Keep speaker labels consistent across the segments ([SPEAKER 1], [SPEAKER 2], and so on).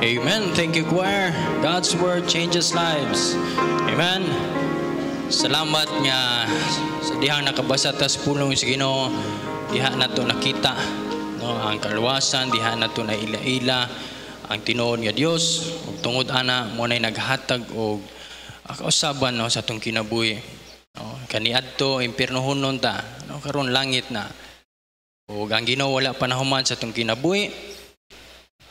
[SPEAKER 1] Amen. Thank you, choir. God's Word changes lives. Amen. Salamat nga sa dihang nakabasa tas pulong sa Ginoo diha nato nakita no ang kaluwasan diha nato na ila-ila ang tinuod nga Dios ug tungod ana mo nay naghatag og kausaban no sa atong kinabuhi no kaniadto impiernohonon ta no karon langit na ug ang Ginoo wala panahuman sa atong kinabuhi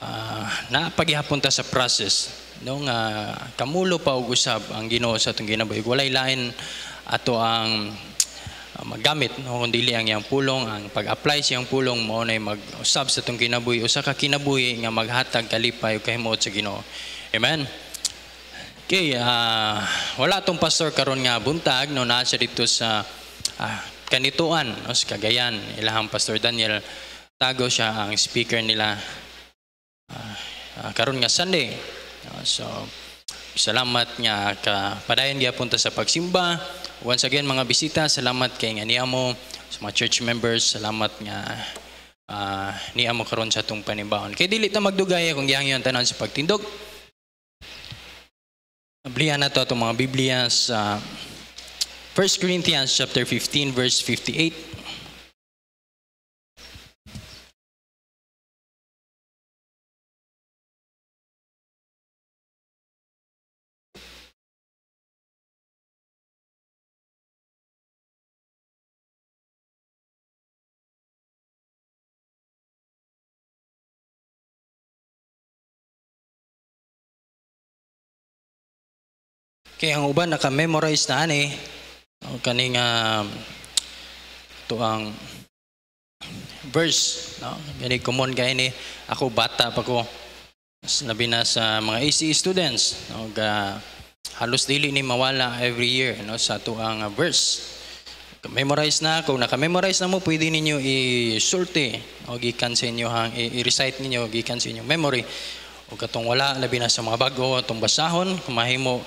[SPEAKER 1] uh, ah, napagyapon ta sa process nung uh, kamulo pa og usab ang Ginoo sa atong ginabuhi walay lain ato ang uh, magamit no kundi ang iyang pulong ang pag-apply sa iyang pulong mao nay mag-usab sa atong kinabuhi usa ka kinabuhi nga maghatag kalipay ug kahimuot sa Ginoo amen Okay, uh, wala tong pastor karon nga buntag no na siya dito sa uh, kanituan no, sa Cagayan ilahang pastor Daniel Tago siya ang speaker nila uh, karon nga Sunday. Uh, so salamat nga ka padayon punta sa pagsimba. Once again mga bisita, salamat kay nga niamo sa mga church members, salamat nga uh, ah, niamo karon sa atong panimbaon. Kay dili ta magdugay kung gihang yon tanan sa pagtindog. Ablihan na to atong mga Biblia sa 1 Corinthians chapter 15 verse 58.
[SPEAKER 2] Kaya ang uban naka-memorize na ani ang kaning uh, um, to ang
[SPEAKER 1] verse no gani common kay ini ako bata pa ko labi na sa mga AC e students no ga halos dili ni mawala every year no sa tuang uh, verse memorize na ako naka-memorize na mo pwede ninyo i-surte o gikan sa inyo hang i-recite ninyo gikan sa inyo memory o katong wala labi na sa mga bago atong basahon kumahimo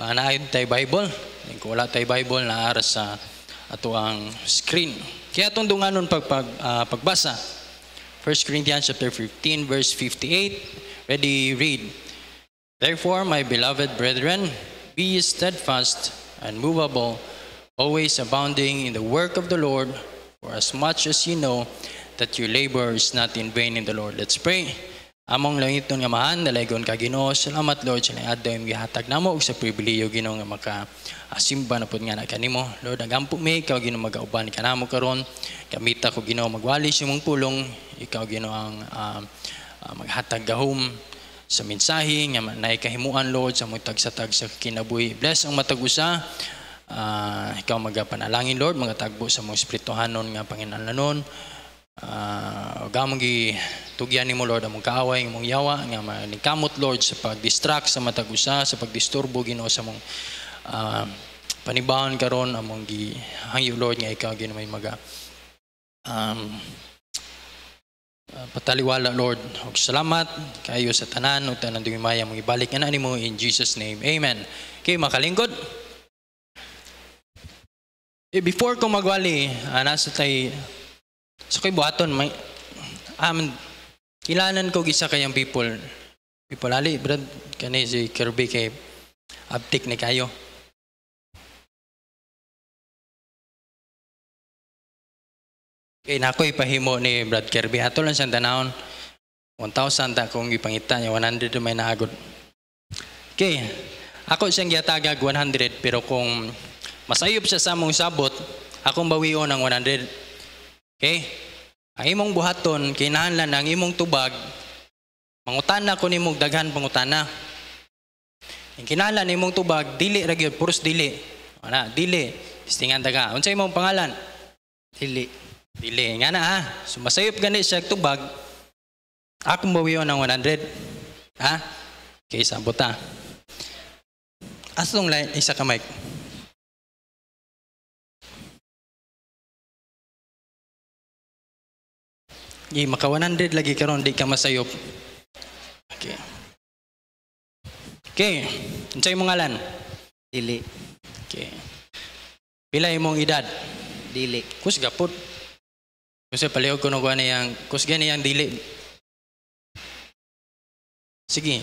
[SPEAKER 1] uh, naayon tayo Bible. And kung wala tay Bible, naaras sa ato ang screen. Kaya itong dunganon pag, pag uh, pagbasa. 1 Corinthians chapter 15 verse 58. Ready read. Therefore, my beloved brethren, be steadfast, and unmovable, always abounding in the work of the Lord, for as much as you know that your labor is not in vain in the Lord. Let's pray. Among langit nun nga maan, dalaygon ka Ginoo. Salamat Lord sa adlaw imong gihatag namo ug sa pribileyo Ginoo nga maka asimba ah, na pud nga na kanimo. Lord, agampo mi ikaw Ginoo magauban kanamo karon. Gamita ko Ginoo magwali sa imong pulong. Ikaw Ginoo ang uh, uh, maghatag gahom sa mensahe nga naay kahimuan Lord sa mong tagsatag sa kinabuhi. Bless ang matag usa. Uh, ikaw magapanalangin Lord, mga tagbo sa mong espirituhanon nga panginalan Uh, ah, gamangi tugyan ni mo Lord among kaaway among yawa nga manikamot Lord sa pagdistract sa matag usa sa pagdisturbo Ginoo sa mong uh, ah, panibahon karon among gi hangyo Lord nga ikaw Ginoo may maga um, uh, pataliwala Lord og salamat kayo sa tanan ug tanan dungi maya mong ibalik ana nimo in Jesus name amen kay makalingkod eh, Before ko magwali, uh, nasa tay So kay buhaton may um, kilanan ko gisa kayang people. People ali brad kani si Kirby kay aptik ni kayo. Kay nako ipahimo ni Brad Kirby ato lang siyang tanahon. 1,000 ta kung ipangita niya 100 may naagod. Okay. Ako siyang gihatagag 100 pero kung masayop siya sa among sabot, akong bawion ng 100. Okay? Ang imong buhaton, kinahanglan ang imong tubag, mangutana ko nimong daghan pangutana. Ang kinahanglan imong tubag, dili ra gyud puros dili. Ana, dili. Istingan daga. Unsa imong pangalan? Dili. Dili nga na ha. Sumasayop gani siya tubag. Ako mo mawiyo ng 100. Ha? Okay, sabot ha. Asong line, isa ka mic. Di maka 100 lagi karon di ka masayop. Okay. Okay. Unsay imong ngalan? Dili.
[SPEAKER 2] Okay. Pila imong edad? Dili. Kus gapot. Kasi palihog ko nung kuha niyang, kus gani yang dili.
[SPEAKER 1] Sige.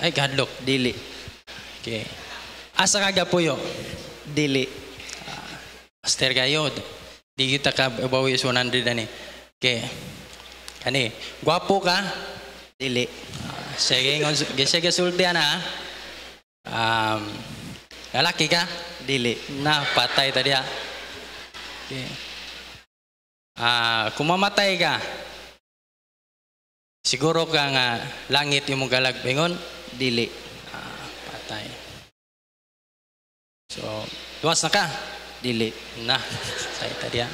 [SPEAKER 1] Ay, kadlok. Dili. Okay. Asa ka gapuyo? Dili. Uh, ah, master kayo. Di kita ka bawi is 100 ani. Okay. Kani, gwapo ka? Dili. Uh, sige, sige sultian ha. Um, lalaki ka? Dili. Na, patay tadi ha. Okay.
[SPEAKER 2] Uh, kung ka, siguro ka nga langit yung galag bingon? Dili. Ah,
[SPEAKER 1] patay. So, duwas na ka? Dili. Na, patay tadi ha.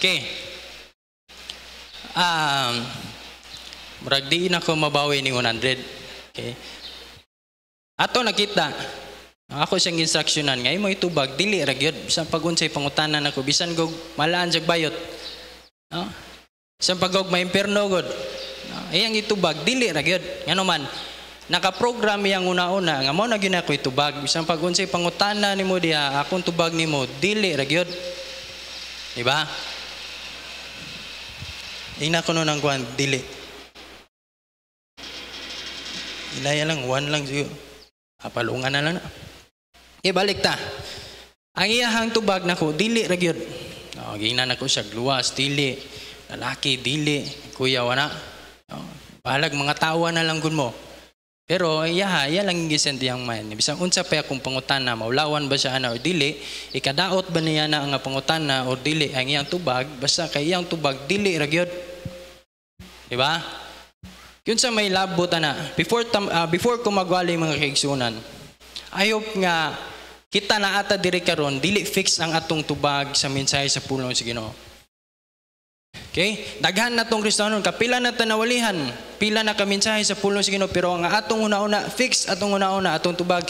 [SPEAKER 1] Okay. Um, murag di na ko mabawi ni 100. Okay. Ato nakita. Ako siyang instruksyonan ngay mo itubag dili ra gyud bisan pagunsay pangutanan ako bisan gog malaan jag bayot. No? Bisan pagog maimperno god. No? Iyang itubag dili ra gyud. Ngano man nakaprogram yang una-una nga mo na gyud ako itubag bisan pagunsay pangutana nimo diha akong tubag nimo dili ra gyud. Di ba? Ina ko no ng kwan, dili. Ilaya lang, one lang siyo. Apalungan na lang na. Okay, balik ta. Ang iyahang tubag na ko, dili ragyod. Oh, gina na ko siya, luwas, dili. Lalaki, dili. Kuya, wana. Oh, balag, mga tawa na lang kun mo. Pero iya, iya lang gisend yang mind. Bisang unsa pa akong pangutana, maulawan ba siya ana o dili, ikadaot ba niya na ang pangutana o dili ang iyang tubag, basta kay iyang tubag dili ra Di ba? Yun sa may labo na, before, tam, uh, before kumagwalay mga kaigsunan, ayop nga, kita na ata diri karon dili fix ang atong tubag sa mensahe sa pulong sa Ginoo. Okay? Daghan na tong Kristiyanon, kapila na tanawalihan, pila na kaminsahe sa pulong sa Ginoo, pero ang atong una-una, fix atong una-una, atong tubag,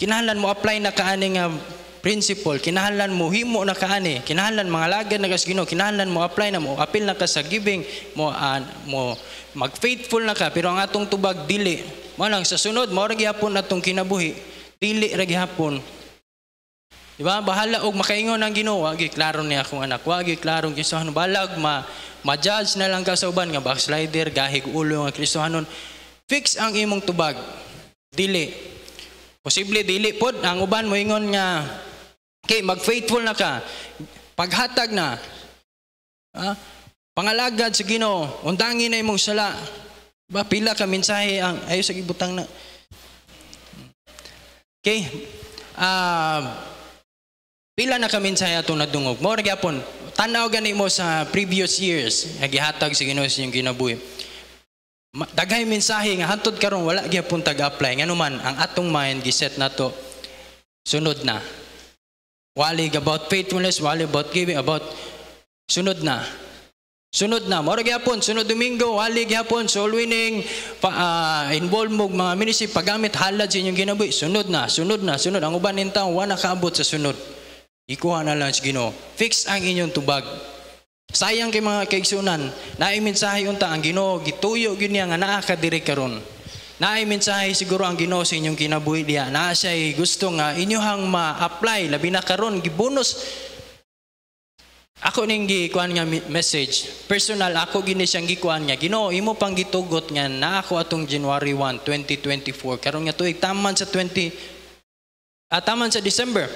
[SPEAKER 1] kinahanglan mo apply na kaani nga principle kinahanglan mo himo na kaani kinahanglan mga lagad na kas Ginoo kinahanglan mo apply na mo apil na ka sa giving mo uh, mo mag faithful na ka pero ang atong tubag dili mo lang sa sunod mo ra atong kinabuhi dili ra gihapon Di ba? Bahala og makaingon ang Ginoo, wagi klaro niya akong anak, wa wagi klaro ang Kristohanon. Balag ma ma-judge na lang ka sa uban nga backslider, gahig ulo nga Kristohanon. Fix ang imong tubag. Dili. Posible dili pod ang uban mo ingon nga Okay, mag-faithful na ka. Paghatag na. Ha? Pangalagad sa Ginoo, undangin na imong sala. Ba pila ka mensahe ang ayo sa gibutang na. Okay. Uh, pila na ka mensahe atong nadungog. Mo ra gyapon. Tanaw gani mo sa previous years, nagihatag sa Ginoo sa inyong ginabuhi. Daghay mensahe nga hantud karon wala gyapon tag-apply. Nganuman ang atong mind giset nato sunod na. Wali about faithfulness, wali about giving, about sunod na. Sunod na, moro gyapon, sunod Domingo, wali gyapon, soul winning, pa, uh, ah, involve mo mga ministry, paggamit halad sa inyong ginabuhi, sunod na, sunod na, sunod. Ang uban ng tao, wala kaabot sa sunod. Ikuha na lang sa Ginoo. Fix ang inyong tubag. Sayang kay mga kaigsunan, naay mensahe unta ang Ginoo, gituyo gyud niya nga naa ka diri karon. Naay mensahe siguro ang Ginoo sa inyong kinabuhi diha. Na siya'y gusto nga inyohang ma-apply labi na karon gibonus Ako ning gikuan nga message. Personal ako gini siyang gikuan nga. Ginoo imo pang gitugot nga na ako atong January 1, 2024. Karon nga tuig taman sa 20 at ah, taman sa December.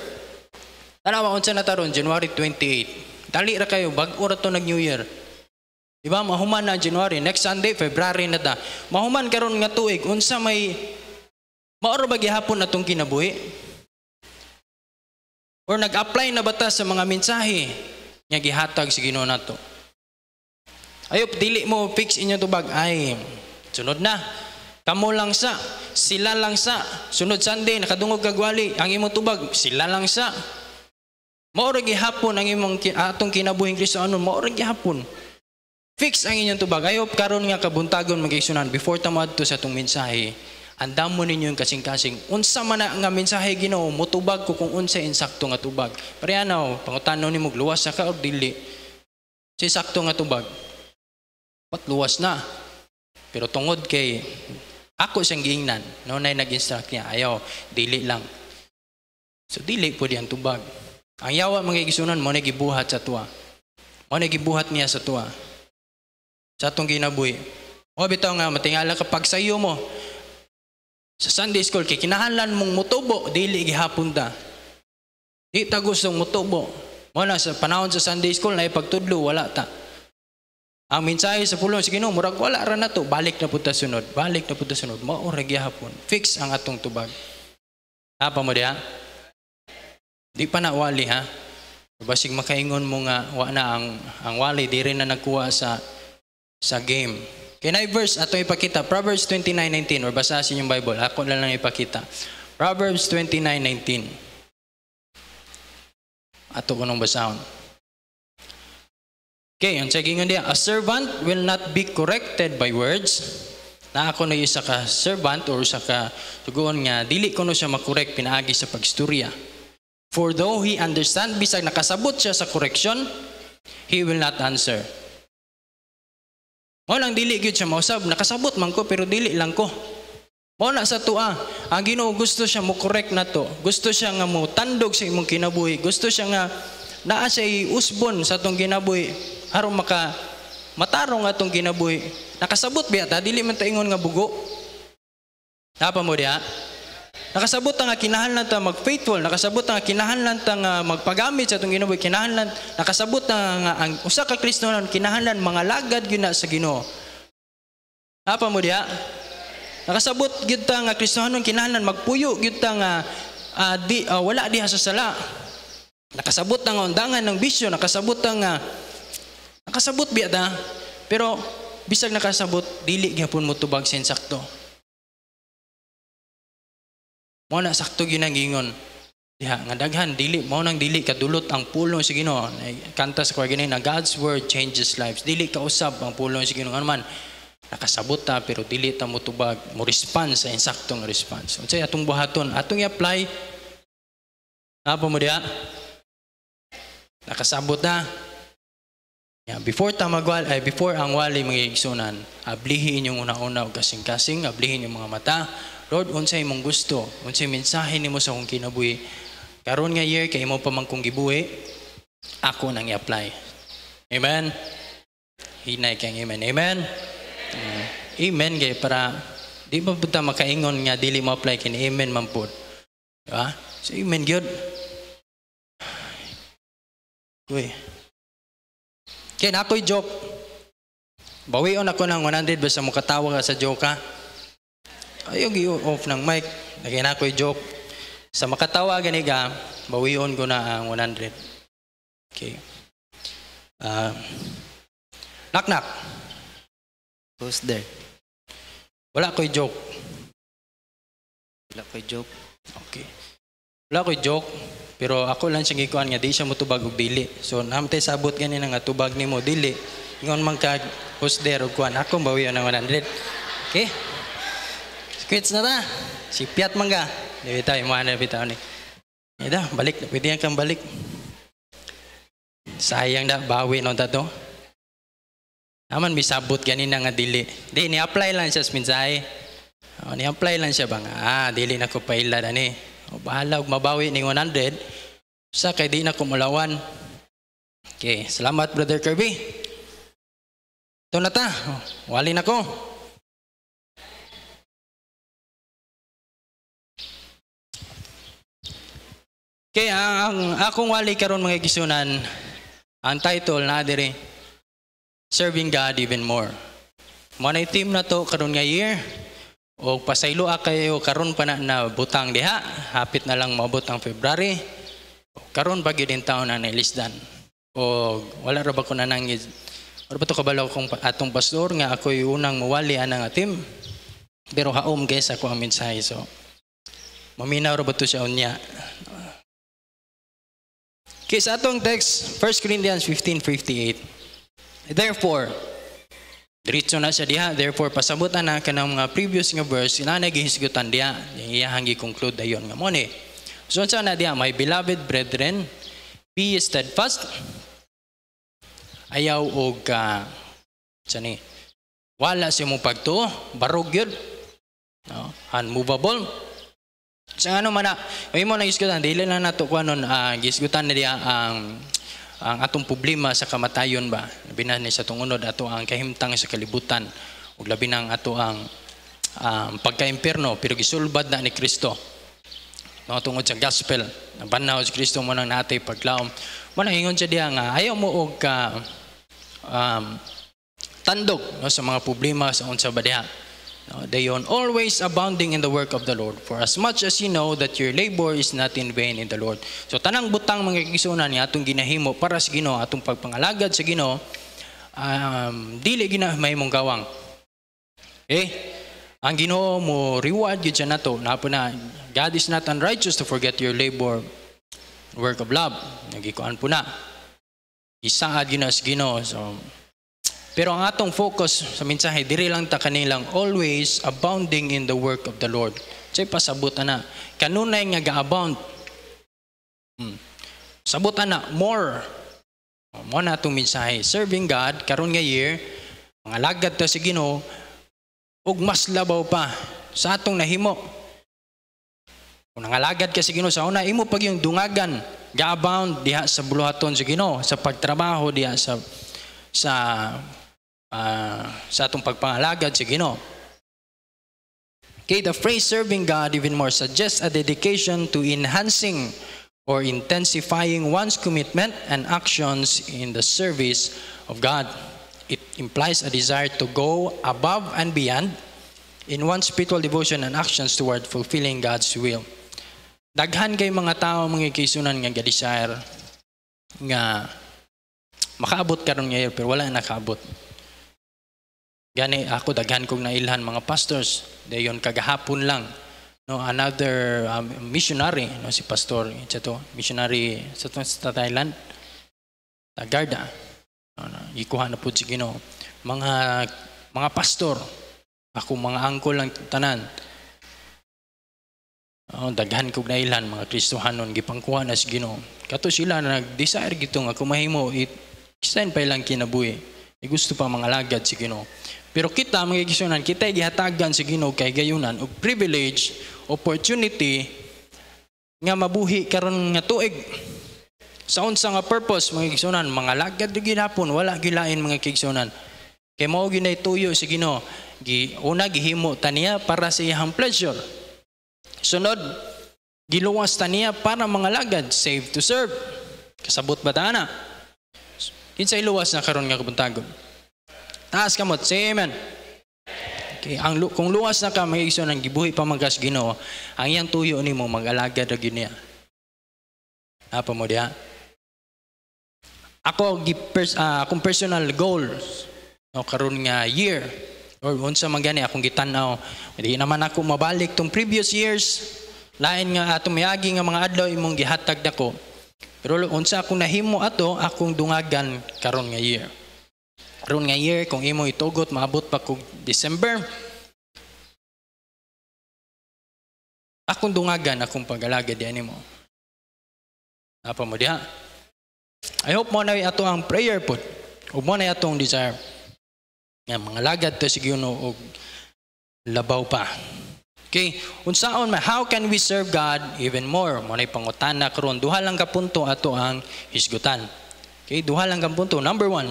[SPEAKER 1] Tanawa unsa na taron January 28. Dali ra kayo bag-o ra to nag New Year. Diba? Mahuman na January. Next Sunday, February na ta. Mahuman karon nga tuig. Unsa may maoro ba gihapon atong kinabuhi? Or nag-apply na ba ta sa mga mensahe nga gihatag sa si Ginoo nato? Ayop dili mo fix inyo to bag. ay sunod na Kamu lang sa, sila lang sa. Sunod Sunday, nakadungog kagwali, ang imo tubag, sila lang sa. Maorag gihapon ang imong atong kinabuhing Kristo anon, maorag gihapon. Fix ang inyong tubag. Ayop, karon nga kabuntagon magisunan. Before tamad to sa itong mensahe, andam mo ninyo yung kasing-kasing. Unsa man nga mensahe ginoo, mutubag ko kung unsa insakto nga tubag. Parehanaw, pangutanaw ni mo, luwas sa ka o dili. Si sakto nga tubag. Pat luwas na. Pero tungod kay ako siyang giingnan, no nay nag-instruct niya, ayaw, dili lang. So dili po diyan tubag. Ang yawa mga igsunan mo gibuhat sa tua. Mo na gibuhat niya sa tua sa atong ginabuhi. O bitaw nga matingala kapag sa iyo mo sa Sunday school kikinahanlan mong mutubo dili gihapon ta. Di tagos ng mutubo. Mo sa panahon sa Sunday school na ipagtudlo wala ta. Ang mensahe sa pulong sa Ginoo murag wala ra na to, balik na pud sunod, balik na pud sunod, mao ra gihapon. Fix ang atong tubag. Apa mo diha? Di pa na wali ha. Basig makaingon mo nga wa na ang ang wali di rin na nagkuha sa sa game. Can I verse ato ipakita? Proverbs 29:19 or basahin yung Bible. Ako na lang ipakita. Proverbs 29:19. Ato ko nung basahon. Okay, ang checking niya, a servant will not be corrected by words. Na ako na isa ka servant or isa ka tugon nga dili ko no siya makorek pinaagi sa pagstorya. For though he understand bisag nakasabot siya sa correction, he will not answer. Mao lang dili gyud siya mausab, nakasabot man ko pero dili lang ko. Mo na sa tua, ang Ginoo gusto siya mo correct na to. Gusto siya nga mo tandog sa imong kinabuhi. Gusto siya nga naa siya usbon sa tong kinabuhi aron maka matarong atong kinabuhi. Nakasabot ba ta dili man ta ingon nga bugo? Napa mo diha? Nakasabot nga kinahanglan ta mag-faithful, nakasabot nga kinahanglan ah, ta nga magpagamit sa atong Ginoo, kinahanglan nakasabot na nga ah, ang usa ka Kristo Kristiyanon kinahanglan mga lagad gyud na sa Ginoo. Apa mo diha? Nakasabot gyud ta nga Kristo Kristiyanon kinahanglan magpuyo gyud ta nga uh, di, uh, wala diha sa sala. Nakasabot nga undangan ng bisyo, nakasabot nga nakasabot biya ta. Pero
[SPEAKER 2] bisag nakasabot dili gyapon mo tubag sa insakto. Mao na sakto ginangingon. Diha nga daghan dili mao nang dili kadulot
[SPEAKER 1] ang pulong sa Ginoo. Kanta sa kwa na God's word changes lives. Dili ka usab ang pulong sa Ginoo anuman nakasabot ta pero dili ta mo tubag mo response sa insaktong response.
[SPEAKER 2] Unsay atong buhaton? Atong i-apply Apo mo diha? Nakasabot na. Yeah, before ta magwal ay before ang wali
[SPEAKER 1] mga igsunan, ablihin yung una-una og kasing-kasing, ablihin yung mga mata, Lord, unsay imong gusto, unsay mensahe nimo sa akong kinabuhi. Karon nga year kay imo pa man kong gibuhi, ako nang i-apply. Amen. Hinay kang amen. Amen. Mm. Amen, amen para di pa puta makaingon nga dili mo
[SPEAKER 2] apply kini amen man pud. Diba? So amen gyud. Uy. Kay na ako'y joke.
[SPEAKER 1] Bawion ako ng 100 basta mukatawa ka sa joke ha gi off ng mic. Lagay na ako'y joke. Sa makatawa ganiga, bawion ko na ang 100. Okay. Uh, knock knock.
[SPEAKER 2] Who's there? Wala ko'y joke. Wala ko'y joke. Okay. Wala ko'y joke. Pero ako lang siya gikuan nga, di
[SPEAKER 1] siya mutubag og dili. So, namatay sabot ganin nga tubag ni mo, dili. Ingon man ka, who's there, og kuan. Ako, bawiyon ng 100. Okay? quits na ta. Si Piat mangga. Dili ano, ano. ta imuana bitaw ni. Ida, balik na pwede kang balik. Sayang da bawi no ta to. Aman bisabot gani na nga dili. Di ni apply lang siya sa Oh, ni apply lang siya bang ah dili na ko paila ani. O oh, bahala mabawi ning 100 sa kay di na kumulawan. Okay, salamat Brother Kirby. Ito na ta.
[SPEAKER 3] Oh, wali na ko.
[SPEAKER 1] Kaya ang akong wali karon mga igsunan, ang title na dire Serving God Even More. Mga team na to karon nga year o pasayloa kayo karon pa na, na butang diha, hapit na lang maabot ang February. Karon ba din taon na nailisdan. O wala ra ba ko nanang Ano ba ito kabalaw kong atong pastor nga ako'y unang mawali anang atim? Pero haom guys ako ang mensahe. So, maminaw ra ba ito siya unya? Kay sa atong text, 1 Corinthians 15.58 Therefore, diretso na siya diha, therefore, pasabutan na kanang mga previous nga verse, inanay gihisgutan diha, iyahang i-conclude ayon nga mone. So, sa na diha, my beloved brethren, be steadfast, ayaw og uh, sani, wala si mong pagtuo, barog yun, no? unmovable, sa ano man na, may mo na isgutan, dili na nato kung ano, uh, gisgutan na diya ang ang atong problema sa kamatayon ba binan ni sa tungunod ato ang kahimtang sa kalibutan ug labi nang ato ang um, pagkaimperno pero gisulbad na ni Kristo no tungod sa gospel ang banaw si Kristo mo nang natay paglaom mo nang ingon siya diha nga ayaw mo og ka um, tandog no, sa mga problema sa unsa ba diha Uh, they on always abounding in the work of the Lord, for as much as you know that your labor is not in vain in the Lord. So tanang butang mga kikisunan ni atong ginahimo para sa Ginoo, atong pagpangalagad sa Ginoo, um, dili gina mahimong gawang. Eh Ang Ginoo mo reward gyud sa nato, napo na God is not unrighteous to forget your labor, work of love. Nagikuan po na. Isaad gina sa Ginoo. So pero ang atong focus sa mensahe, dire lang ta kanilang always abounding in the work of the Lord. Say pasabot na. Kanunay nga ga-abound. Hmm. Sabot oh, na, more. Mo na itong mensahe. Serving God, karon nga year, mga lagad ta si Ginoo, ug mas labaw pa sa atong nahimo. Kung nangalagad ka si Ginoo sa una, imo pag yung dungagan, ga-abound diha sa buluhaton si Ginoo, sa pagtrabaho diha sa sa Ah, sa atong pagpangalagad sa Ginoo. Okay, the phrase serving God even more suggests a dedication to enhancing or intensifying one's commitment and actions in the service of God. It implies a desire to go above and beyond in one's spiritual devotion and actions toward fulfilling God's will. Daghan kay mga tao mga kisunan nga desire nga makaabot karon ngayon pero wala nakaabot. Gani ako daghan kong nailhan mga pastors. Dayon kagahapon lang no another um, missionary no si pastor ito missionary sa, sa Thailand tagarda no, no, ikuha na po si Ginoo mga mga pastor ako mga angkol lang tanan oh, daghan kog nailhan mga Kristohanon gipangkuha na si Ginoo kato sila na nag-desire gitong ako mahimo it extend pa lang kinabuhi I gusto pa mga lagad si Ginoo pero kita, mga igsunan, kita gihatagan sa si Ginoo kay gayunan og privilege, opportunity nga mabuhi karon nga tuig. Sa unsa nga purpose mga igsunan, mga lagad ginapon, wala gilain mga igsunan. Kay mao ginay tuyo sa si Ginoo. Gi una gihimo taniya para sa iyang pleasure. Sunod, giluwas taniya para mga lagad, save to serve. Kasabot ba ta na? Kinsa iluwas na karon nga kabuntagon? Taas kamot. Say amen. Okay, ang, kung luwas na ka, may iso ng gibuhi pa magkas ginoo, ang iyang tuyo ni mo, mag-alaga na gini. Apa mo diya? Ako, pers uh, akong personal goals, o karon nga year, or unsa man gani akong gitanaw, hindi naman ako mabalik tong previous years, lain nga atong miagi nga mga adlaw imong gihatag dako. Pero unsa akong
[SPEAKER 2] nahimo ato, akong dungagan karon nga year aron nga year kung imo itugot maabot pa kog December akong dungagan akong pagalaga di nimo apa mo diha I hope mo na ato ang prayer pod ug mo na atong desire nga
[SPEAKER 1] mga lagad to sige no og labaw pa Okay, unsaon ma how can we serve God even more? Mo nay pangutana karon duha lang ka punto ato ang hisgutan. Okay, duha lang ka punto. Number one,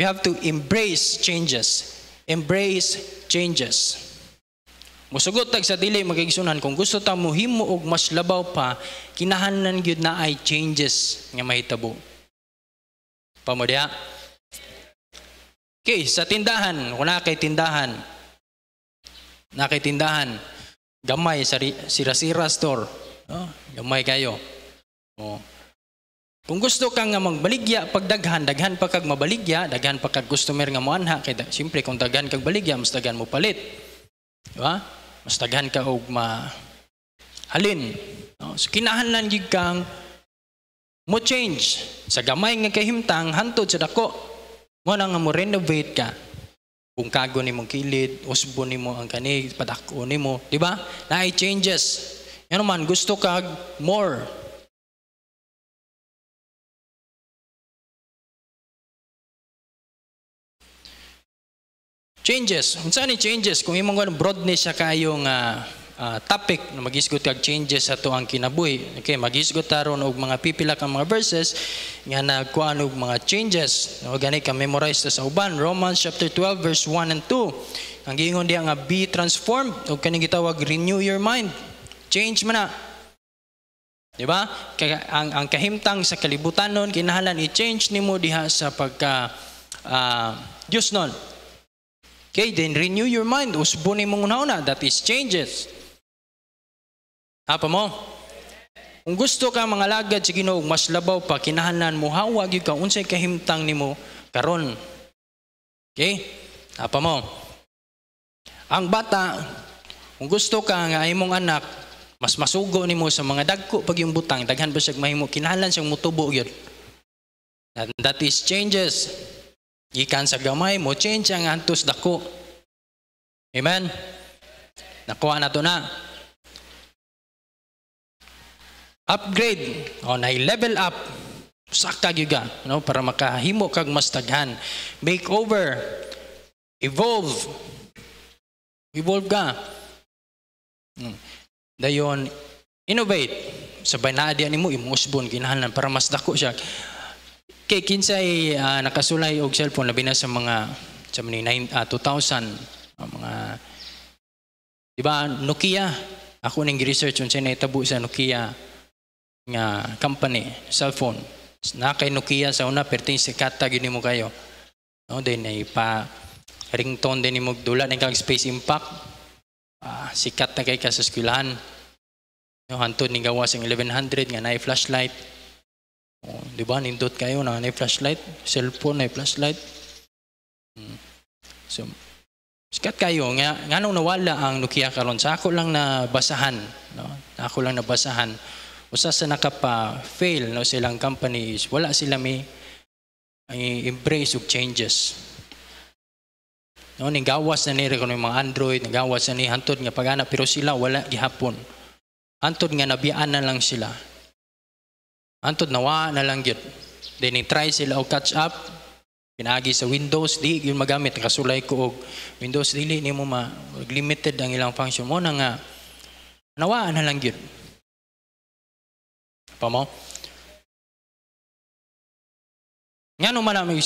[SPEAKER 1] We have to embrace changes. Embrace changes. Musugot tag sa dili magigsunan kung gusto ta muhimo og mas labaw pa kinahanglan gyud na ay changes nga mahitabo. Pamodya. Okay, sa tindahan, kuna kay tindahan. Na kay tindahan. Gamay sa sira-sira store. No? Oh, gamay kayo. Oh. Kung gusto kang nga magbaligya, pag daghan, pa kag mabaligya, daghan pa kag customer nga moanha, kay da, siyempre kung daghan kag baligya, mas daghan mo palit. Di ba? Mas daghan ka og ma halin. No? So kinahanglan gyud kang mo change sa gamay nga kahimtang hantod sa dako. Mo na nga mo renovate ka. Kung kago ni mong kilid, usbo ni mo ang kani, padako mo. di ba? Naay changes. Ano man gusto kag more Changes. Unsa ni changes kung imong ganung broadness sa kayong uh, uh, topic na magisgot kag changes sa tuang kinabuhi. Okay, magisgot taron og mga pipila ka mga verses nga nagkuan og mga changes. No gani ka memorize sa uban Romans chapter 12 verse 1 and 2. Ang giingon diha nga be transformed og kaning gitawag renew your mind. Change man na. Di ba? Kaya ang ang kahimtang sa kalibutan nun kinahanglan i-change nimo diha sa pagka uh, Diyos nun. Okay, then renew your mind. Usbunin mong una-una. That is changes. Apa mo? Kung gusto ka mga lagad sa Ginoo mas labaw pa kinahanglan mo hawag ka unsay kahimtang nimo karon. Okay? Apa mo? Ang bata, kung gusto ka nga imong anak mas masugo nimo sa mga dagko pag yung butang daghan ba siya mahimo kinahanglan siyang mutubo gyud. And that is changes. Ikan sa gamay mo, change
[SPEAKER 2] ang antos dako. Amen? Nakuha na to na. Upgrade. O, na level up.
[SPEAKER 1] Sakta gyuga. No? Para makahimo kag mas taghan. Make Evolve. Evolve ka. Hmm. Dayon, innovate. Sabay na adya ni mo, imusbon, ginahanan, para mas dako siya. Kay kinsay uh, nakasulay og cellphone labi na sa mga sa mga uh, 2000 uh, mga di ba Nokia ako ning research unsa unsay nahitabo sa Nokia nga company cellphone na kay Nokia sa una pertain sa kata gini mo kayo no din ay pa ringtone din mo dula ning kag space impact uh, sikat na kay ka sa eskwelahan no hantod ning gawas ang 1100 nga naay flashlight Oh, di ba, nindot kayo na may flashlight, cellphone, may flashlight. Hmm. So, sikat kayo, nga, nga nung nawala ang Nokia karon sa ako lang na basahan, no? ako lang na basahan, usa sa nakapa-fail no, silang company is wala sila may, may embrace of changes. No, ninggawas na nila kung mga Android, gawas na ni Hantod nga pagana, pero sila wala gihapon. Hantod nga nabiyaan na lang sila. Antod nawa na lang gyud. Then try sila o catch up Pinagi sa Windows di gyud magamit kasulay ko og Windows dili nimo ma limited ang ilang function mo na nga nawa na lang gyud. Pamo? Nga nung malamig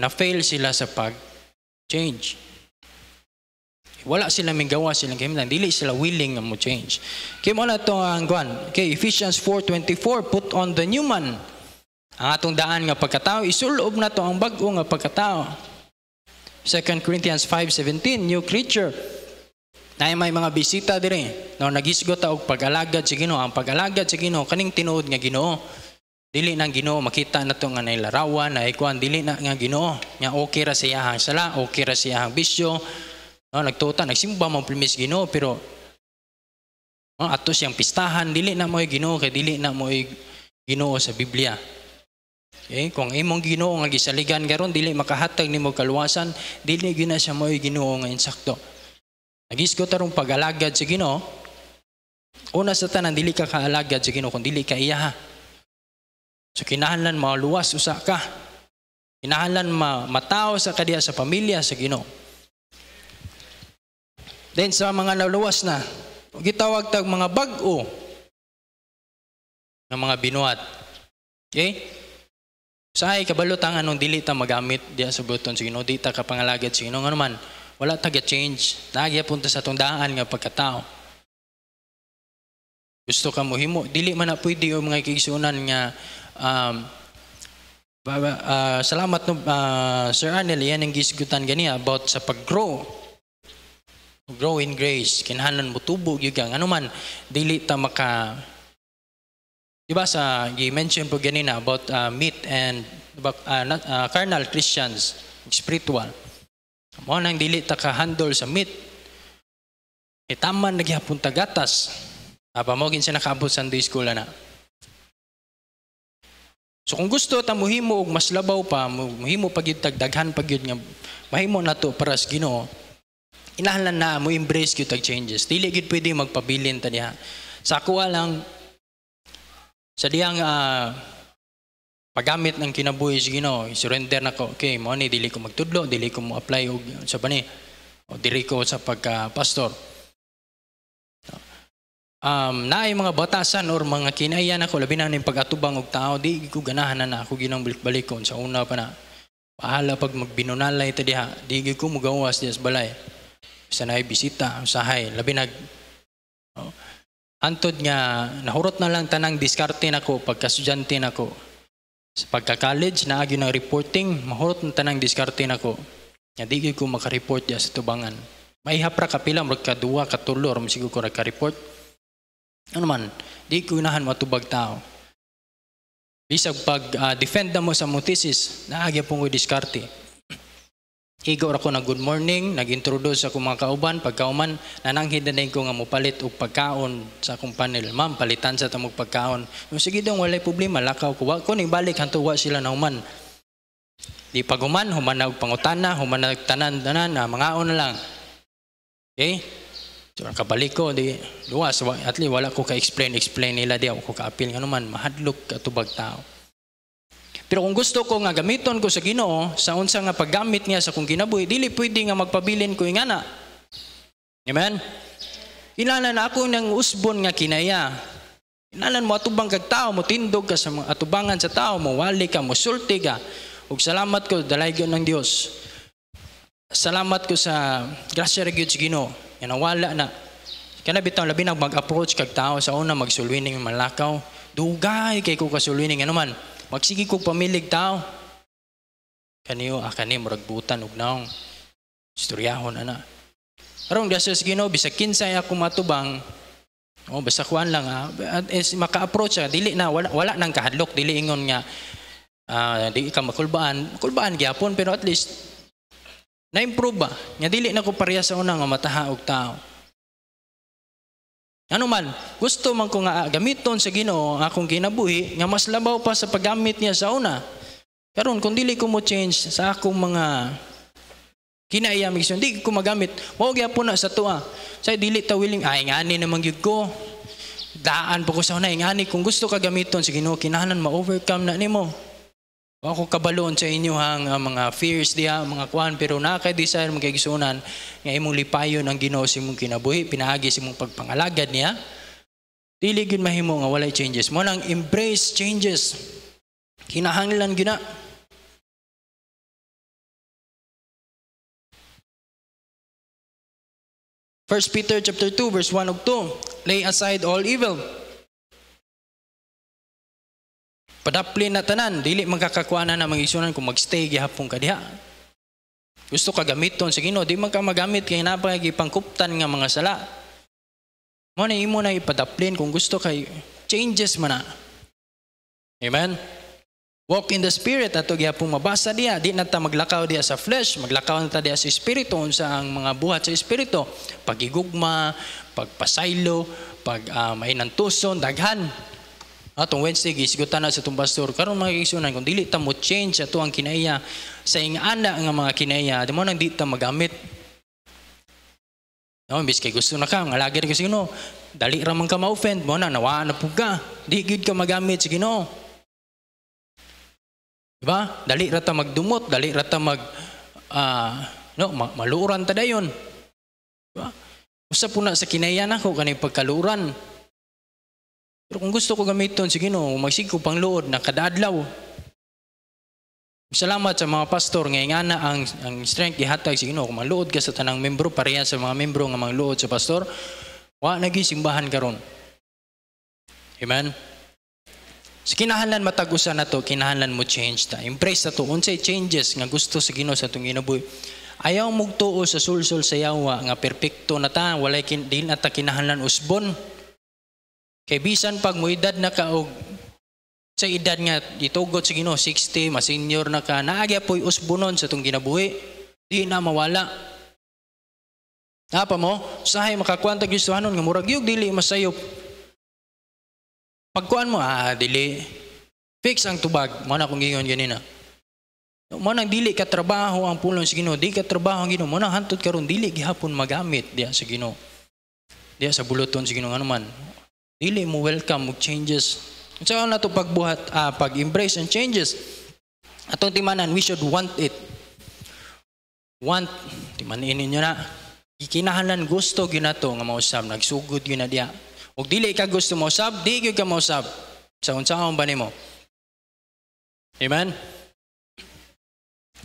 [SPEAKER 1] na fail sila sa pag-change. Wala sila may gawa kay kahimlan. Dili sila willing nga mo change. Kaya mo na ito ang guan. Okay, Ephesians 4.24, Put on the new man. Ang atong daan nga pagkatao, isulob na to ang bago nga pagkatao. 2 Corinthians 5.17, New creature. Na may mga bisita dire. No, nagisgot og pag-alagad sa si Ginoo. Ang pag-alagad sa si Ginoo kaning tinuod nga Ginoo. Dili nang Ginoo makita na to nga nailarawan, ikuan dili na nga Ginoo. Nga okay ra siya hang sala, okay ra siya hang bisyo, No, ah, nagtuta, nagsimba mo primis Ginoo pero no, ah, ato siyang pistahan dili na mo'y Ginoo kay dili na mo'y Ginoo sa Biblia. Okay? Kung imong Ginoo nga gisaligan karon dili makahatag nimo kaluwasan, dili gyud na siya mo'y Ginoo nga insakto. Nagisgo tarong pagalagad sa Ginoo. Una sa tanan dili ka kaalagad sa Ginoo kung dili ka iya. Sa So kinahanglan maluwas usa ka. Kinahanglan ma matao sa kadiya sa pamilya sa Ginoo.
[SPEAKER 2] Then sa mga naluwas na, gitawag tag mga bago o ng mga binuhat. Okay?
[SPEAKER 1] Sa kabalot ang anong dili ta magamit diya sa buton sa Ginoo, di ta kapangalagad sa Ginoo man. Wala ta change. Nagya punta sa tundaan nga pagkatao. Gusto ka mo dili man na pwede o mga kigsunan nga um, uh, salamat no uh, Sir Anel, yan ang gisgutan ganiya about sa pag-grow grow in grace kinahanglan mo tubo gyud ka ano dili ta maka di ba sa you mention po ganina about uh, meat and about, diba, uh, not, uh, carnal Christians spiritual mo nang dili ta ka handle sa meat itaman e, naghihapon ta gatas apa mo kinsa nakaabot sa Sunday school ana So kung gusto ta muhimo og mas labaw pa, muhimo pagyud tagdaghan pagyud nga mahimo nato para sa Ginoo, inahlan na mo embrace gyud tag changes. Dili gyud pwede magpabilin ta diha. Sa ako lang sa diyang uh, paggamit ng kinabuhi sa Ginoo, surrender nako. Okay, mo ni dili ko magtudlo, dili ko mo apply og sa bani. O dili ko sa pagka pastor. Um, naay mga batasan or mga kinaiyan ako labi na ning pagatubang og tao di ko ganahan na ako ginang balik-balikon sa una pa na. Pahala pag magbinunalay ito diha, di ko mugawas diha sa balay sanay bisita, usahay, labinag. No? Antod nga, nahurot na lang tanang diskarte nako pagka estudyante nako. Sa pagka-college, na naagyo nang reporting, mahurot na tanang diskarte nako. Nga di ko makareport ya sa tubangan. Maihap ra kapila, murag ka duwa, katulo, or masigo ko ka-report. Ano man, di ko inahan matubag tao. Bisag pag uh, defend na mo sa mo thesis, naagya pong ko diskarte Igo ra ko na good morning, nag-introduce ako mga kauban, pagkauman, nananghid na ko nga mupalit og pagkaon sa akong panel. Ma'am, palitan sa tamog pagkaon. No, sige daw, walay problema, lakaw ko. Ko ni balik, hantuwa sila na human. Di paguman, human og pangutana, human og tanan-tanan, na mga na lang. Okay? So, kabalik ko, di, duwas, at least wala ko ka-explain, explain nila, di ako ka-appeal, nga naman, mahadlok katubag tao. Pero kung gusto ko nga gamiton ko sa Ginoo sa unsa nga paggamit niya sa kung kinabuhi, dili pwede nga magpabilin ko ingana. Amen. Inalan na ako ng usbon nga kinaya. Inalan mo atubang kag tao mo tindog ka sa atubangan sa tao mo, wali ka mo sulti ka. Ug salamat ko dalay gyud ng Dios. Salamat ko sa grasya ra gyud sa Ginoo. Yan wala na. Kana bitaw labi na mag-approach kag tao sa una magsulwi ning malakaw. Dugay kay ko kasulwi ning anuman. man magsigi kog pamilig tao. Kaniyo, ah, kani, muragbutan, og naong. Istoryahon, ana. Arong diya sa Ginoo, bisag kinsay ako matubang, oh, basta kuan lang, ah, at ah, is, maka-approach, ah, dili na, wala, wala nang kahadlok, dili ingon nga, ah, di ka makulbaan. Makulbaan, gyapon, pero at least, na-improve ba? Nga dili na ko pareha sa unang nga mataha og tao. Ano man, gusto man ko nga gamiton sa Ginoo ang akong kinabuhi nga mas labaw pa sa paggamit niya sa una. Karon kung dili ko mo change sa akong mga kinaiya mission, di ko magamit. Mao gyapon na sa tuwa. Say dili ta willing ay ngani namang gyud ko. Daan pa ko sa una ngani kung gusto ka gamiton sa Ginoo kinahanglan ma-overcome na nimo. Ako kabalon sa inyo hang uh, mga fears diha, mga kuan, pero nakadesign mga igsunan nga imong lipayon ang Ginoo sa imong kinabuhi, pinaagi sa imong pagpangalagad niya.
[SPEAKER 2] Dili gyud mahimo nga walay changes. Mo nang embrace changes. Kinahanglan gyud na
[SPEAKER 3] First Peter chapter 2 verse 1 ug 2 Lay
[SPEAKER 2] aside all evil Padaplin na tanan, dili magkakakuha na mga isunan kung magstay gihapon ka diha. Gusto ka gamiton
[SPEAKER 1] sa Ginoo, di man ka magamit kay napay gipangkuptan nga mga sala. Mo na imo na ipadaplin kung gusto kay changes man na. Amen. Walk in the spirit ato gihapon mabasa diha, di na ta maglakaw diha sa flesh, maglakaw na ta diha sa espiritu unsa ang mga buhat sa espiritu, pagigugma, pagpasaylo, pag uh, ah, mainantuson, daghan atong Wednesday gisigutan na sa itong pastor karon mga igsunan kung dili ta mo change ato ang kinaiya sa ingana nga mga kinaiya di mo nang di ta magamit no bis kay gusto na ka nga lagi ko sino dali ra man ka ma-offend mo na nawaan na pug ka di gid ka magamit sa Ginoo di ba dali ra ta magdumot dali ra ta mag uh, no maluuran ta dayon di ba usa po na sa kinaiya nako kanang pagkaluuran pero kung gusto ko gamiton, sige no, magsig ko panglood na kadaadlaw. Salamat sa mga pastor ngay nga na ang ang strength gihatag sa Ginoo kung ka sa tanang membro pareha sa mga membro nga mangluod sa pastor wa nagi simbahan karon. Amen. So, kinahanglan matag-usa na to, kinahanlan mo change ta. Embrace ta to. Unsay changes nga gusto sa Ginoo sa atong ginabuhi. Ayaw mugtuo sa sulsol sa yawa nga perpekto na ta, walay kin, di na ta kinahanglan usbon. Kay bisan pag mo edad na ka og sa edad nga gitugot sa Ginoo 60 ma senior na ka naagya poy usbonon sa tong ginabuhi di na mawala
[SPEAKER 2] Napa mo sahay makakuan tag Kristohanon nga murag yug dili masayop Pagkuan mo ah dili fix ang tubag mo
[SPEAKER 1] na kung gingon ganina mo nang dili ka trabaho ang pulong sa Ginoo di ka trabaho ang Ginoo mo nang hantud karon dili gihapon magamit diya sa Ginoo diya sa buluton sa Ginoo nganuman. Dili mo welcome mo changes. So na nato pagbuhat uh, ah, pag-embrace and changes. Atong timanan we should want it. Want timanin ninyo na gikinahanglan gusto gyud nato nga mausab nagsugod gyud na diya. Og dili ka gusto mausab, di gyud ka mausab. Sa so, unsaon ba mo?
[SPEAKER 2] Amen.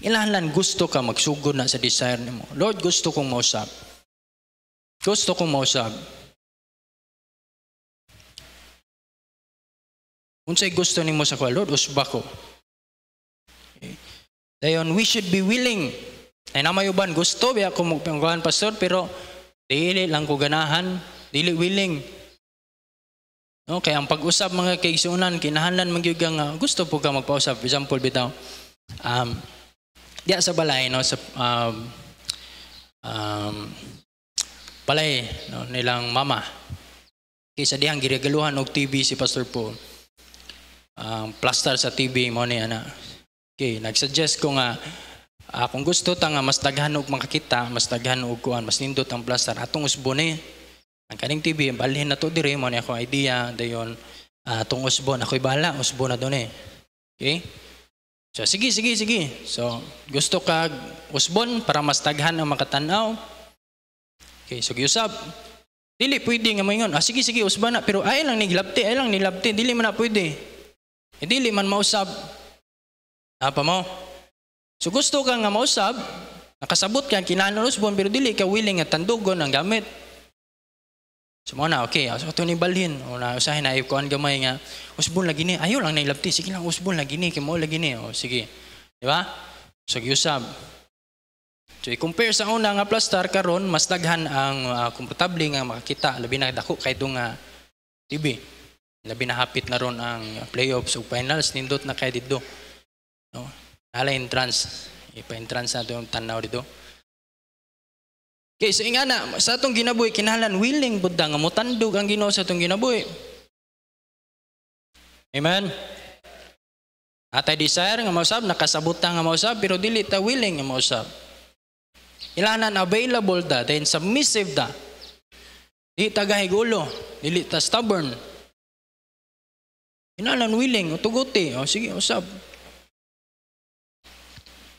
[SPEAKER 2] Ilahan gusto ka magsugod na sa desire nimo. Lord, gusto kong mausap. Gusto kong mausap. Unsay gusto ni mo sa kuha, Lord, usba ko. Okay. Eh, Dayon, we should be willing. Ay eh, na mayuban, gusto
[SPEAKER 1] biya ako magpangkuhan, Pastor, pero dili lang ko ganahan, dili willing. No, kaya ang pag-usap mga kaigsunan, kinahanglan magyud nga gusto po ka magpausap. For example bitaw, um, diya sa balay no sa um, um, balay no, nilang mama kaysa dihang giregaluhan og TV si Pastor Paul um, plaster sa TV mo ni ana. Okay, nagsuggest ko nga uh, kung gusto ta nga mas daghan og makakita, mas daghan og kuan, mas nindot ang plaster atong usbon ni. Ang kaning TV balhin na to dire mo ni ako idea dayon ah, atong uh, usbon ako ibala usbon na doon eh. Okay? So sige sige sige. So gusto ka usbon para mas daghan ang makatanaw. Okay, so giusab. Dili pwede nga ingon. Ah sige sige usbon na pero ay lang ni ay lang nilabti, dili man na pwede. E dili mausab. Apa mo? So gusto ka nga mausab, nakasabot ka kinahanglan usbon pero dili ka willing at tandugon ang gamit. So mo na okay, ah, so ato ni balhin o na usahin na ko gamay nga usbon lagi ni ayo lang nailabti sige lang usbon lagi ni kay mo lagi ni o sige. Di ba? So giusab. So i-compare sa una nga plaster karon mas daghan ang uh, komportable nga makakita labi na dako kay nga TV. Labi na hapit na ron ang playoffs ug finals nindot na kay didto. No. ala entrance, ipa-entrance na yung tanaw dito.
[SPEAKER 2] Okay, so ingana na, sa atong ginabuhi, kinahanglan willing budda nga mutandog ang Ginoo sa atong ginabuhi. Amen. Atay
[SPEAKER 1] desire nga mausab, nakasabuta nga mausab, pero dili ta willing nga mausab. Ilanan available ta, then submissive da Di ta gahigulo, dili ta
[SPEAKER 2] stubborn. Inalan, willing. Tuguti. O, sige, usap.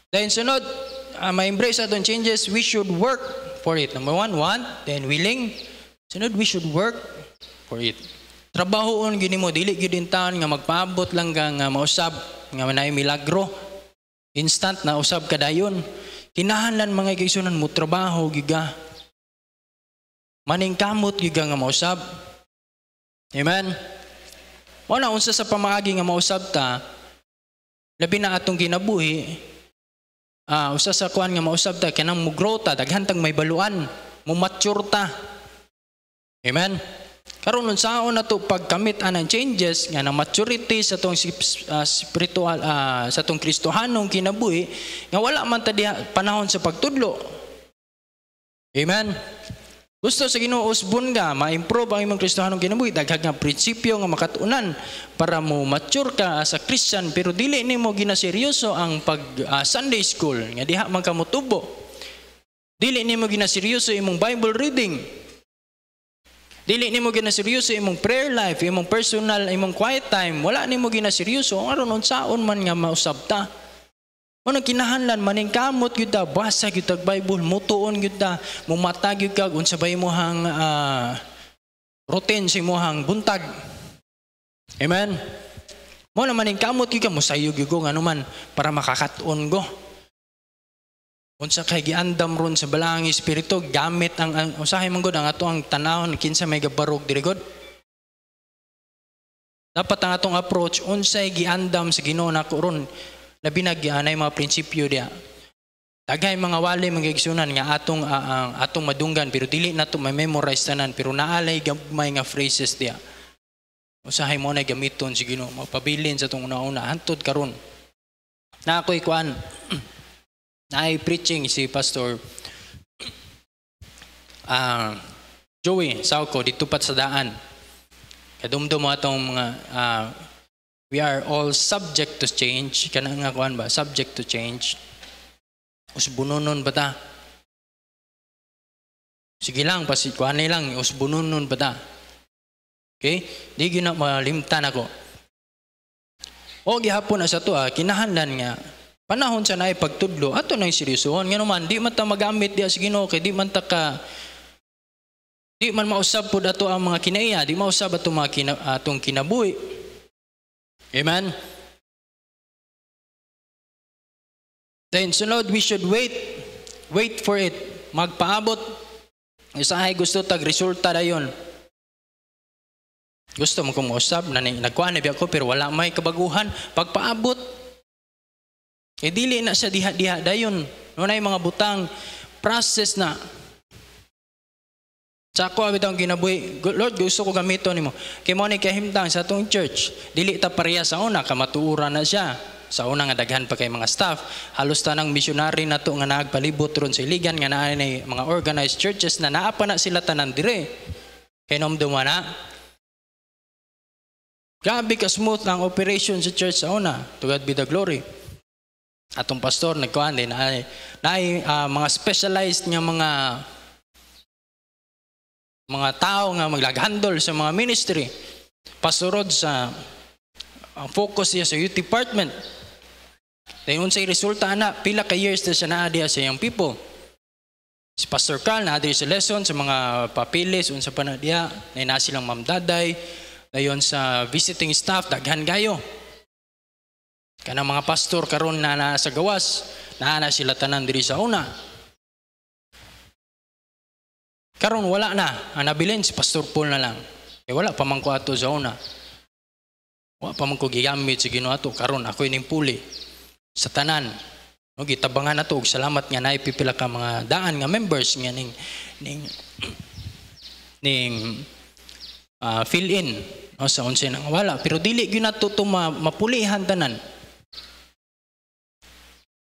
[SPEAKER 2] Then sunod, uh, ma-embrace atong changes, we
[SPEAKER 1] should work for it. Number one, want. Then willing. Sunod, we should work for it. Trabahoon gini mo, dili gidin taon nga magpaabot lang ka nga mausab, nga manay milagro. Instant na usab ka dayon. Kinahanglan mga kaisunan mo
[SPEAKER 2] trabaho giga. Maning kamot giga nga mausab. Amen. Mao na unsa sa pamaagi nga mausab ta,
[SPEAKER 1] labi na atong ginabuhi, ah, usa sa kuan nga mausab ta kanang mugrow ta, daghan may baluan, mumature ta. Amen. Karon unsaon na to pagkamit anang changes nga na maturity sa tong uh, spiritual uh, sa tong Kristohanong kinabuhi nga wala man ta diha panahon sa pagtudlo. Amen. Gusto sa Ginoo usbon nga ma-improve ang imong Kristohanong kinabuhi daghag nga prinsipyo nga makatunan para mo mature ka as a Christian pero dili nimo ginaseryoso ang pag uh, Sunday school nga diha man ka motubo. Dili nimo ginaseryoso imong Bible reading. Dili nimo ginaseryoso imong prayer life, imong personal, imong quiet time. Wala nimo ginaseryoso ang aron unsaon man nga mausab ta. Ano kinahanlan maning kamot gyud basa gyud ta Bible mutuon gyud ta mumatag gyud kag unsa bay mo hang uh, ah, routine si mo hang buntag. Amen. Mo na maning kamot gyud ka musayo gyud ko ngano man para makakatuon go. Unsa kay giandam ron sa balang espiritu gamit ang, ang usahay man gud ang ato ang tanawon kinsa may gabarog diri gud. Dapat ang atong approach unsay giandam sa Ginoo nako ron na binagyan mga prinsipyo diya. Tagay mga wali mga nga atong uh, uh, atong madunggan pero dili nato ma-memorize tanan pero naalay gamay nga phrases diya. Usahay mo na gamiton si Ginoo mapabilin sa tong una-una hantod karon. Na ako'y kuan na ay preaching si pastor uh, Joey sa dito pat sa daan. Kadumdum mo atong mga uh, we are all subject to change.
[SPEAKER 2] Kanang nga kuan ba? Subject to change. Usbunonon ba ta? Sige lang, pasikuan lang. Usbunonon ba ta? Okay? Di gina malimtan ako. O gihapon na sa to, ah,
[SPEAKER 1] kinahanglan nga, panahon sa naay pagtudlo, ato na yung seryosohon. Nga naman, di man ta magamit diya sa ginoo, kay di man ta ka, di man mausab po dato ang mga kinaiya, di mausab
[SPEAKER 2] ato mga kina, atong kinabuhi. Amen? Then so sunod, we should wait. Wait for it. Magpaabot. Isahay gusto tagresulta dayon.
[SPEAKER 1] Gusto mo kumusap, na nagkuhan na ako pero wala may kabaguhan. Pagpaabot.
[SPEAKER 2] E dili na siya diha-diha dayon. Nunay mga butang, process na. Sa ako abitang ginabuhi, Lord, gusto ko gamiton
[SPEAKER 1] nimo. Kay mo ni kahimtang sa atong church, dili ta pareha sa una kamatuura na siya. Sa una nga daghan pa kay mga staff, halos tanang missionary nato nga nagpalibot ron sa Iligan nga naa ni mga organized churches na naa pa na sila tanan dire. Kay nom dumana. Grabe ka smooth ang operation sa church sa una. To God be the glory. Atong pastor nagkuhan din na, na uh, ah, mga specialized nga mga mga tao nga maglaghandol sa mga ministry. Pasurod sa ang focus niya sa youth department. Then unsay resulta na, pila ka years na siya naadya sa young people. Si Pastor Carl naadya sa lesson sa mga papilis, unsa pa na diya, na silang mamdaday, dayon sa visiting staff, daghan gayo. Kanang mga pastor karon na naa sa gawas, naa na sila tanan diri sa una. Karon wala na ang nabilin si Pastor Paul na lang. Eh wala pa man ko ato sa una. Wa pa man ko gigamit sa Ginoo ato karon ako ining puli sa tanan. No gitabangan nato og salamat nga naay pipila ka mga daan nga members nga ning ning ning uh, fill in no, sa unsay nang wala pero dili gyud nato to mapulihan tanan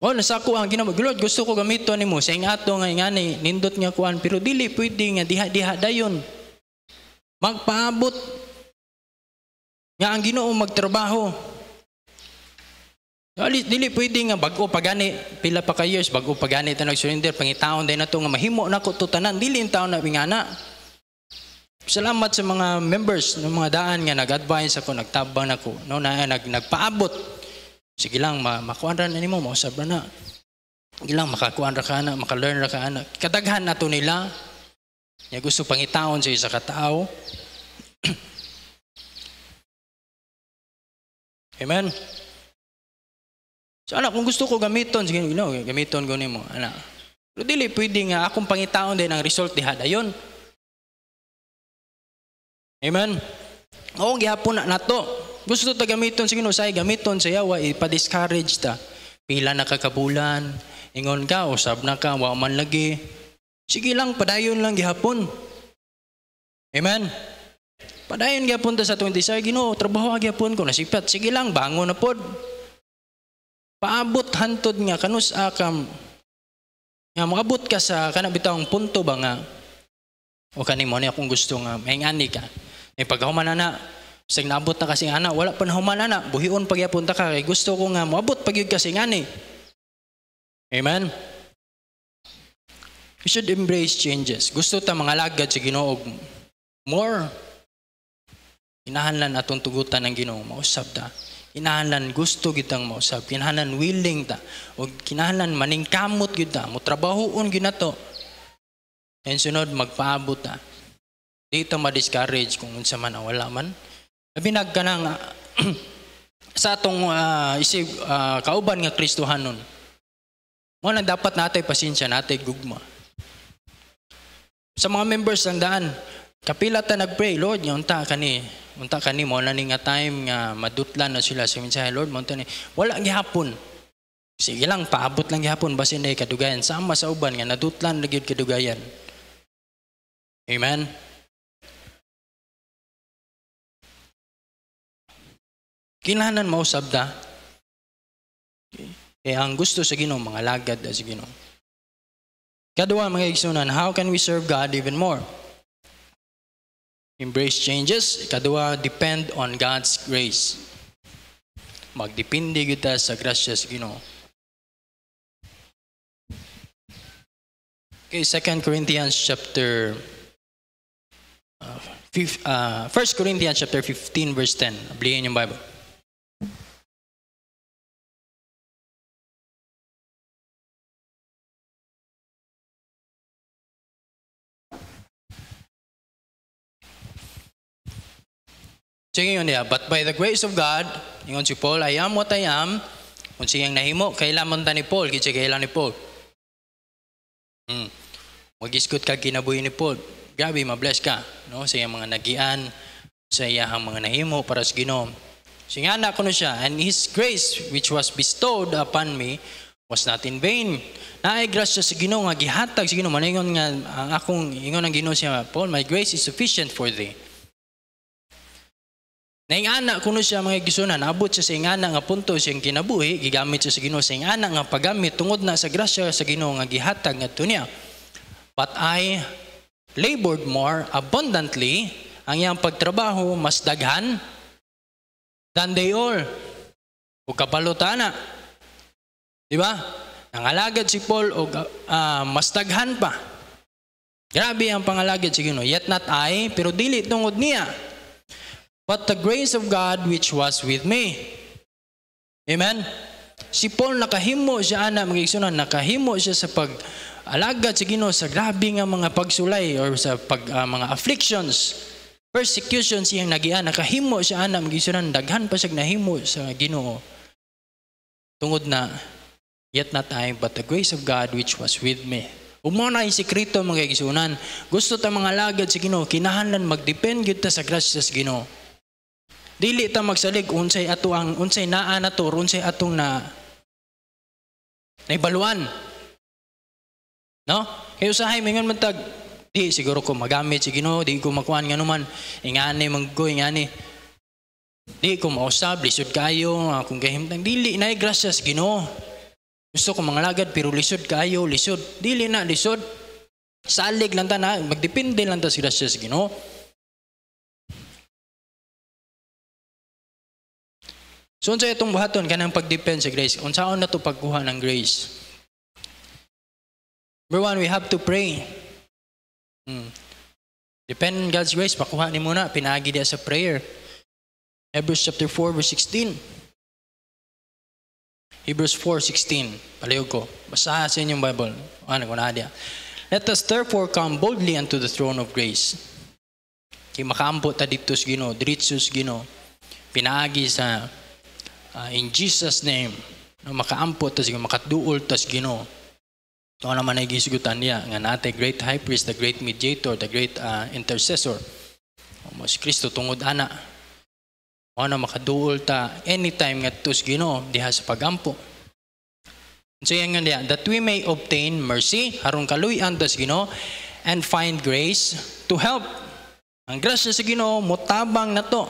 [SPEAKER 1] Oh, nasako ang ginamo. Lord, gusto ko gamito nimo sa ing ato nga ingani nindot nga kuan pero dili pwede nga diha-diha dayon. Magpaabot nga ang Ginoo magtrabaho. Dili, dili pwede nga bago pagani pila pa ka years bago pagani ta nag-surrender pangitaon din nato nga mahimo nako to tanan dili taon na pingana. Salamat sa mga members ng mga daan nga nag-advise ako nagtabang nako no na nag nagpaabot. Sige lang, makuha na nimo, mausab ra na. Sige lang, makakuha ra ka na, maka-learn ra ka na.
[SPEAKER 2] Kadaghan na to nila. Ya gusto pangitaon sa isa ka tao. Amen. So anak, kung gusto ko gamiton, sige, you know, gamiton ko nimo, anak. Pero dili pwede nga akong pangitaon din ang result diha dayon. Amen.
[SPEAKER 1] Oo, gihapon na nato. Gusto ta gamiton sa Ginoo say gamiton sa yawa ipa-discourage ta. Pila na kakabulan, ingon ka usab na ka wa man lagi. Sige lang padayon lang gihapon. Amen. Padayon gihapon ta sa 20 say Ginoo trabaho gihapon ko nasipat. Sige lang bangon na pod. Paabot hantod nga kanus akam nga makabot ka sa kanabitawang punto ba nga o kanimo ni akong gusto nga maingani ka. Ay pagkahuman na, sa nabot na kasing ana, wala pa nahuman ana, buhion pagyapunta ka kay gusto ko nga muabot
[SPEAKER 2] pagyud kasing ani. Amen. We should embrace changes. Gusto ta mga lagad sa Ginoo more
[SPEAKER 1] Kinahanglan atong tugutan ng Ginoo mausab ta. Kinahanglan gusto gitang ang Kinahanlan willing ta o kinahanglan maningkamot gid ta, motrabahoon gid nato. And sunod magpaabot ta. Dito ma-discourage kung unsa man wala man Binag ka ng, sa atong uh, isip, uh, kauban nga Kristohan nun. Mo na dapat natay pasensya natay gugma. Sa mga members ng daan, kapila ta nagpray, Lord, nga unta kani, unta kani mo na ni nga time nga madutlan na sila sa mensahe, Lord, mo ni wala gihapon.
[SPEAKER 2] Sige lang, paabot lang gihapon basi na kadugayan. Sama sa uban nga nadutlan na kadugayan. Amen.
[SPEAKER 3] Kinahanglan mausab sabda?
[SPEAKER 2] Okay. Kaya ang gusto sa Ginoo mga lagad sa Ginoo. Kadawa mga igsunan, how can we serve God even more? Embrace changes.
[SPEAKER 1] Kadawa, depend on God's grace. Magdepende kita sa
[SPEAKER 2] grasya sa Ginoo. Okay, 2 Corinthians chapter uh, 5, uh, 1 Corinthians chapter 15 verse 10. Ablihin yung Bible. So yun niya, but by the grace of God, ingon si Paul, I am what I am.
[SPEAKER 1] Kung siyang nahimo, kailaman ta ni Paul, kitsi kailan ni Paul. Hmm. Mag-iskot ka kinabuhi ni Paul. Grabe, mabless ka. No? Sa iyang mga nagian, sa iyang mga nahimo para sa ginom. So nga na siya, and His grace which was bestowed upon me was not in vain. Naay grasya sa Ginoo nga gihatag sa Ginoo maningon nga ang akong ingon ang Ginoo siya Paul, my grace is sufficient for thee anak, kuno siya mga gisunan, naabot siya sa ingana nga punto siyang kinabuhi, gigamit siya sa Ginoo sa anak nga paggamit tungod na sa grasya sa Ginoo nga gihatag ngadto niya. But I labored more abundantly ang iyang pagtrabaho mas daghan than they all. O kapalutana. Di ba? Nangalagad si Paul o uh, mas daghan pa. Grabe ang pangalagad si Ginoo. Yet not I, pero dili tungod niya but the grace of God which was with me. Amen? Si Paul nakahimo siya ana mga igsunan, nakahimo siya sa pag alagad sa Ginoo sa grabe nga mga pagsulay or sa pag uh, mga afflictions, persecutions siya nagian nakahimo siya ana mga igsunan, daghan pa siya nahimo sa Ginoo. Tungod na yet not I but the grace of God which was with me. Umo na yung sikrito mga igsunan. Gusto ta mga lagad sa Ginoo, kinahanglan magdepend gyud ta sa grasya sa Ginoo.
[SPEAKER 2] Dili ta magsalig unsay ato ang unsay naa nato, unsay atong na naibaluan. No? Kay usahay
[SPEAKER 1] mingon man tag di siguro ko magamit si Ginoo, di ko makuan nga naman. Ingani mangko ingani. Di ko mausab, lisod kayo, akong gahimtang dili na gracias Ginoo. Gusto ko mangalagad pero lisod kayo, lisod. Dili na lisod.
[SPEAKER 2] Salig lang ta na, magdepende lang ta si gracias Ginoo. So unsa itong buhaton kanang pagdepend sa grace? Unsaon na to pagkuha ng grace? Number one, we have to pray. Hmm. Depend on God's grace. Pakuha ni muna. Pinagi dia sa prayer. Hebrews chapter 4, verse 16.
[SPEAKER 1] Hebrews 4.16. Palayo ko. Basahan sa inyong Bible. Ano ko na dia. Let us therefore come boldly unto the throne of grace. Kaya makaampo ta dito sa gino, diretso sa Ginoo. Pinaagi sa uh, in Jesus name no makaampot tas makatduol tas Ginoo to naman ay gisigutan niya nga natay great high priest the great mediator the great uh, intercessor mo si Kristo tungod ana mo na makaduol ta anytime nga tus Ginoo diha sa pagampo so yan nga niya that we may obtain mercy harong kaluyan tas Ginoo and find grace to help ang grasya sa Ginoo motabang na to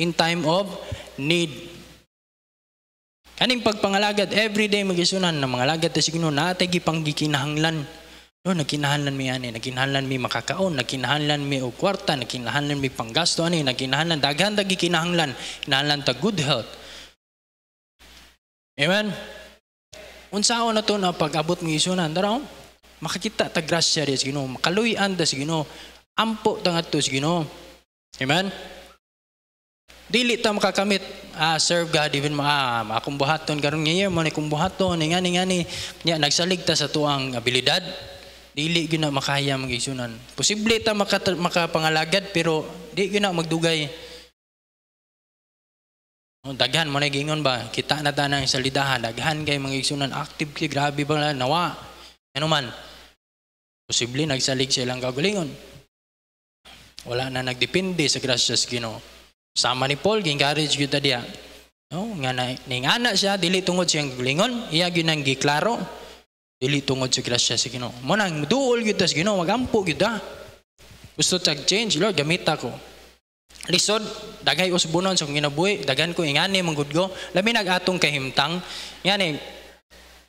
[SPEAKER 1] in time of need Kaning pagpangalagad, everyday magisunan ng mga lagad ta signo na atay gipanggikinahanglan. No, nagkinahanglan mi ani, nagkinahanglan mi makakaon, nagkinahanglan mi og kwarta, nagkinahanglan mi panggasto ani, nagkinahanglan daghan ta gikinahanglan, kinahanglan ta good health. Amen. Unsaon na to na pag-abot mi isunan, daraw? Oh. Makakita ta grasya di Ginoo, makaluy-an ta Ginoo, ampo ta ngadto Ginoo. Amen dili ta makakamit ah, serve God even ma ah, akong buhaton karon nga year mo ni kung ni ngani ngani nya nagsalig ta sa tuang abilidad dili gyud na makaya mag posible ta maka, makapangalagad pero di gyud na magdugay
[SPEAKER 2] oh, daghan mo na gingon ba kita na ta nang salidahan daghan kay mga igsunan active kay grabe ba nawa ano man
[SPEAKER 1] posible nagsalig silang kagalingon wala na nagdepende sa grasya sa Ginoo Sama ni Paul, gi-encourage gyud No, nga na, ning anak siya dili tungod siyang glingon, iya gyud nang giklaro. Dili tungod sa grasya sa Ginoo. Mo nang duol gyud ta sa Ginoo, magampo gyud ta. Gusto tag change, Lord, gamit ako. Lisod, dagay usbonon sa ginabuhi, dagan ko ingani manggudgo, labi nag atong kahimtang. Ngani,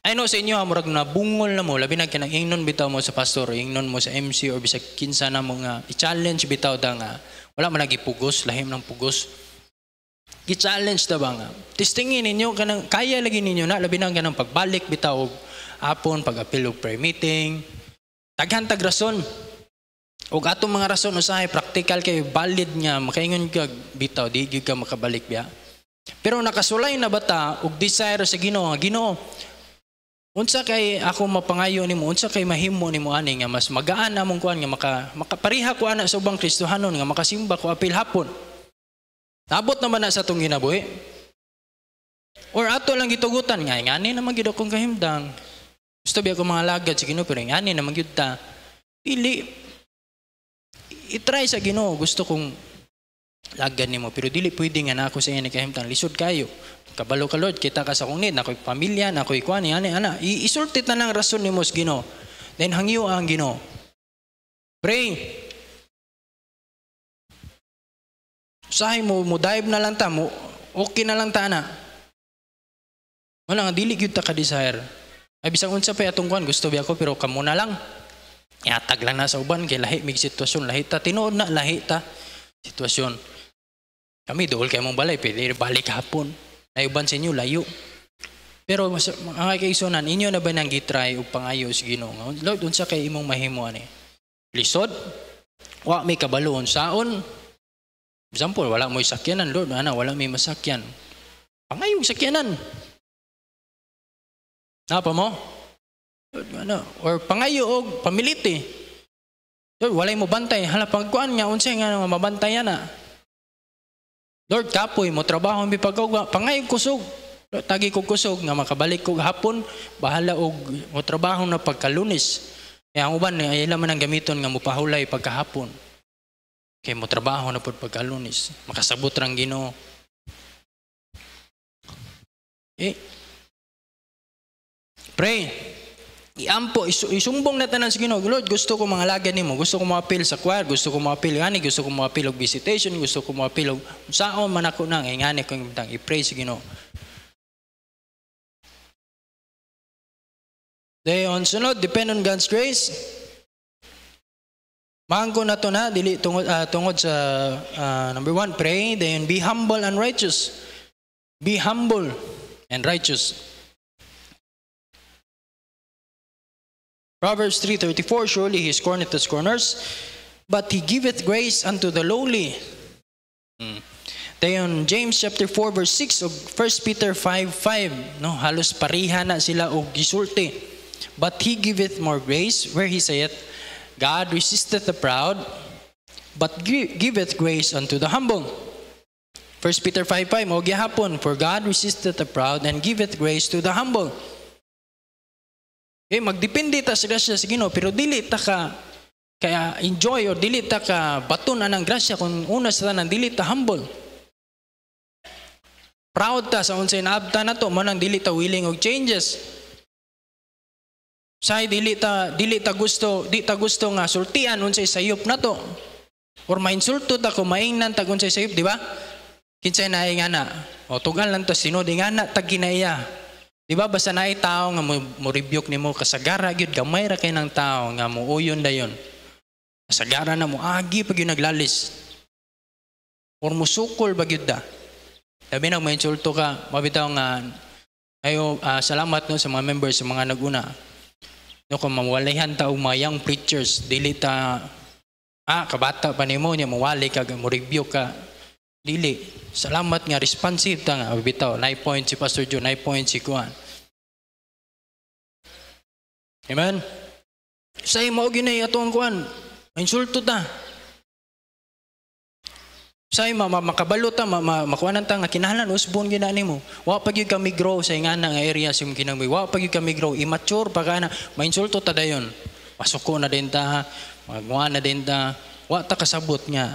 [SPEAKER 1] I know sa inyo ha, murag na bungol na mo, labi na kinang bitaw mo sa pastor, ingnon mo sa MC, o bisa kinsa na mo i-challenge bitaw da nga, wala man nagipugos, lahim ng pugos. Gi-challenge na ba nga? Testingin ninyo, kanang, kaya lagi ninyo na, labi nang ganang pagbalik, bitaw, apon, pag og prayer meeting. tag rason. Og atong mga rason usahay practical kay valid nga makaingon ka bitaw di gyud ka makabalik biya. Pero nakasulay na bata og desire sa Ginoo, Ginoo Unsa kay ako mapangayo nimo, unsa kay mahimo nimo ani nga mas magaan na mong kuan nga maka makapareha ko ana sa ubang Kristohanon nga makasimba ko apil hapon. Abot naman na sa tong ginabuhi. Or ato lang gitugutan nga ani naman gid akong kahimdang. Gusto biya ko mga lagad sa Ginoo pero ani naman gyud ta. Pili i sa Ginoo gusto kong lagad nimo pero dili pwede nga nako sa inyo kahimtang lisod kayo Kabalo ka Lord, kita ka sa kong need, nako'y
[SPEAKER 2] pamilya, nako'y kuwan, ani, ana. Isultit na ng rason ni Mos Gino. Then hangyo ang Gino. Pray.
[SPEAKER 1] Usahay mo, mo dive na lang ta, mo, okay na lang ta na. Wala nga, dili gyud ta ka-desire. Ay, bisang unsa pa atong kuwan, gusto biya ko, pero kamo na lang. Yatag lang na sa uban, kay lahi, mig sitwasyon, lahi ta. Tinood na, lahi ta. Sitwasyon. Kami, dool kay mong balay, pwede balik hapon. Ay uban sa inyo layo. Pero mas, ang kaigsunan, inyo na ba nang gitry o pangayos sa Ginoo? Lord, unsa kay imong mahimo ani? Lisod? Wa may kabaloon saon? Example, wala mo'y sakyanan, Lord. Ana, wala may masakyan. Pangayong sakyanan.
[SPEAKER 2] Napa mo? Lord, ano? Or pangayo og pamiliti. Lord, walay mo bantay. Hala, pagkuan nga, unsay nga nga mabantayan na.
[SPEAKER 1] Lord, kapoy mo, trabaho mi pagawga, pangayong kusog. Tagi ko kusog, nga makabalik ko hapon, bahala og mo trabaho na pagkalunis. Kaya eh, ang uban, eh, ay man ang gamiton nga mupahulay pagkahapon. Kaya mo trabaho na po pagkalunis.
[SPEAKER 2] Makasabot rang ginoo. Eh, pray iampo, isumbong na tanan sa Ginoo. Lord, gusto
[SPEAKER 1] ko mga lagyan nimo, gusto ko maapil sa choir, gusto ko maapil ani, gusto ko maapil og visitation, gusto ko maapil
[SPEAKER 2] og saon man ako nang ingani ko imtang i-pray sa Ginoo. Day on sunod, depend on God's grace. Mahangko na to na, dili tungod, uh, tungod sa uh, number one, pray, then be humble and righteous. Be humble and righteous. Proverbs 3.34, Surely he scorneth the scorners, but he giveth grace unto the lowly.
[SPEAKER 1] Hmm. Then James chapter 4 verse 6 ug 1 Peter 5:5 no halos pareha na sila og gisulti. But he giveth more grace where he saith God resisteth the proud but giveth grace unto the humble. 1 Peter 5:5 og gihapon for God resisteth the proud and giveth grace to the humble. Okay, eh, magdepende ta sa grasya sa Ginoo pero dili ta ka kaya enjoy or dili ta ka baton anang grasya kung una sa tanan dili ta humble.
[SPEAKER 2] Proud ta sa unsay naabta nato mo nang dili ta willing og changes. Say dili ta dili ta gusto di ta
[SPEAKER 1] gusto nga sultian unsay sayop nato. Or mainsulto ta kung maingnan tag unsay sayop, di ba? Kinsay na ingana? O tugal lang to sinod nga na tag ginaiya. Di ba basta na tao nga mo rebuke nimo kasagara gyud gamay ra kay nang tao nga mo uyon muuyon dayon. Kasagara na mo agi pag yung naglalis. Or musukol ba gyud da. Labi na may insulto ka, mabitaw nga ayo uh, salamat no sa mga members sa mga naguna. No kung mawalihan tao, og mayang preachers dilita, ta ah kabata pa nimo nya mawali ka mo rebuke ka Dili. Salamat nga, responsive ta nga, bitaw. Naipoint si Pastor Joe, naipoint si Kuan. Amen? Sa imo ginay atong Kuan, insulto ta. Sa ima, makabalo ta, ma, ma, makuanan ta nga kinahanglan usbon gina nimo. Wa pa gyud kami grow sa ingana nga area sim kinangbi. Wa pa gyud kami grow, immature pa kana, mainsulto ta dayon. Pasuko na din ta,
[SPEAKER 2] magwa na din ta, wa ta kasabot nga.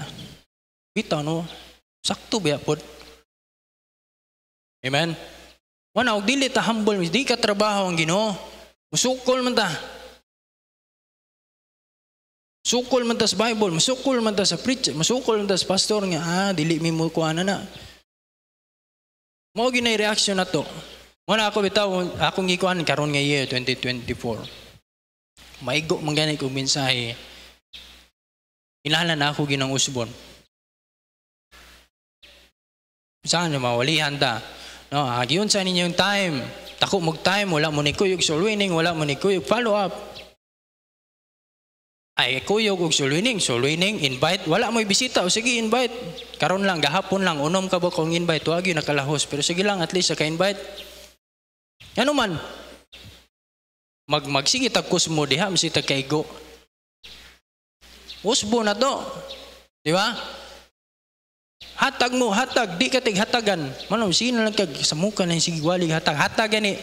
[SPEAKER 2] Bitaw no, Sakto ba po? Amen? Wanaw, dili ta humble, di ka trabaho ang ginoo. Musukol man ta. Sukol man ta sa Bible, masukol man ta sa preacher, masukol man ta sa pastor nga, ah, dili mi
[SPEAKER 1] mo kuana na.
[SPEAKER 2] Mao ginay reaction na to. Muna ako bitaw,
[SPEAKER 1] akong gikuan karon nga year 2024. Maigo man ko kog mensahe.
[SPEAKER 2] na ako ginang usbon. Saan naman, walihan ta. No, agiyon ah, sa ninyong time. Tako
[SPEAKER 1] mog time, wala mo ni kuyog sulwining, wala mo ni kuyog follow up. Ay kuyog og sulwining, sulwining, invite. Wala mo bisita, o sige invite. Karon lang, gahapon lang, unom ka ba kung invite? Wag yun nakalahos, pero sige lang, at least ka-invite.
[SPEAKER 2] Ano man, mag magsige tagkus mo diha, misita kay go. Usbo na to. Di ba?
[SPEAKER 1] Hatag mo, hatag, di ka tighatagan. Manong, sino lang kag sa muka na sige wali hatag. Hatag gani.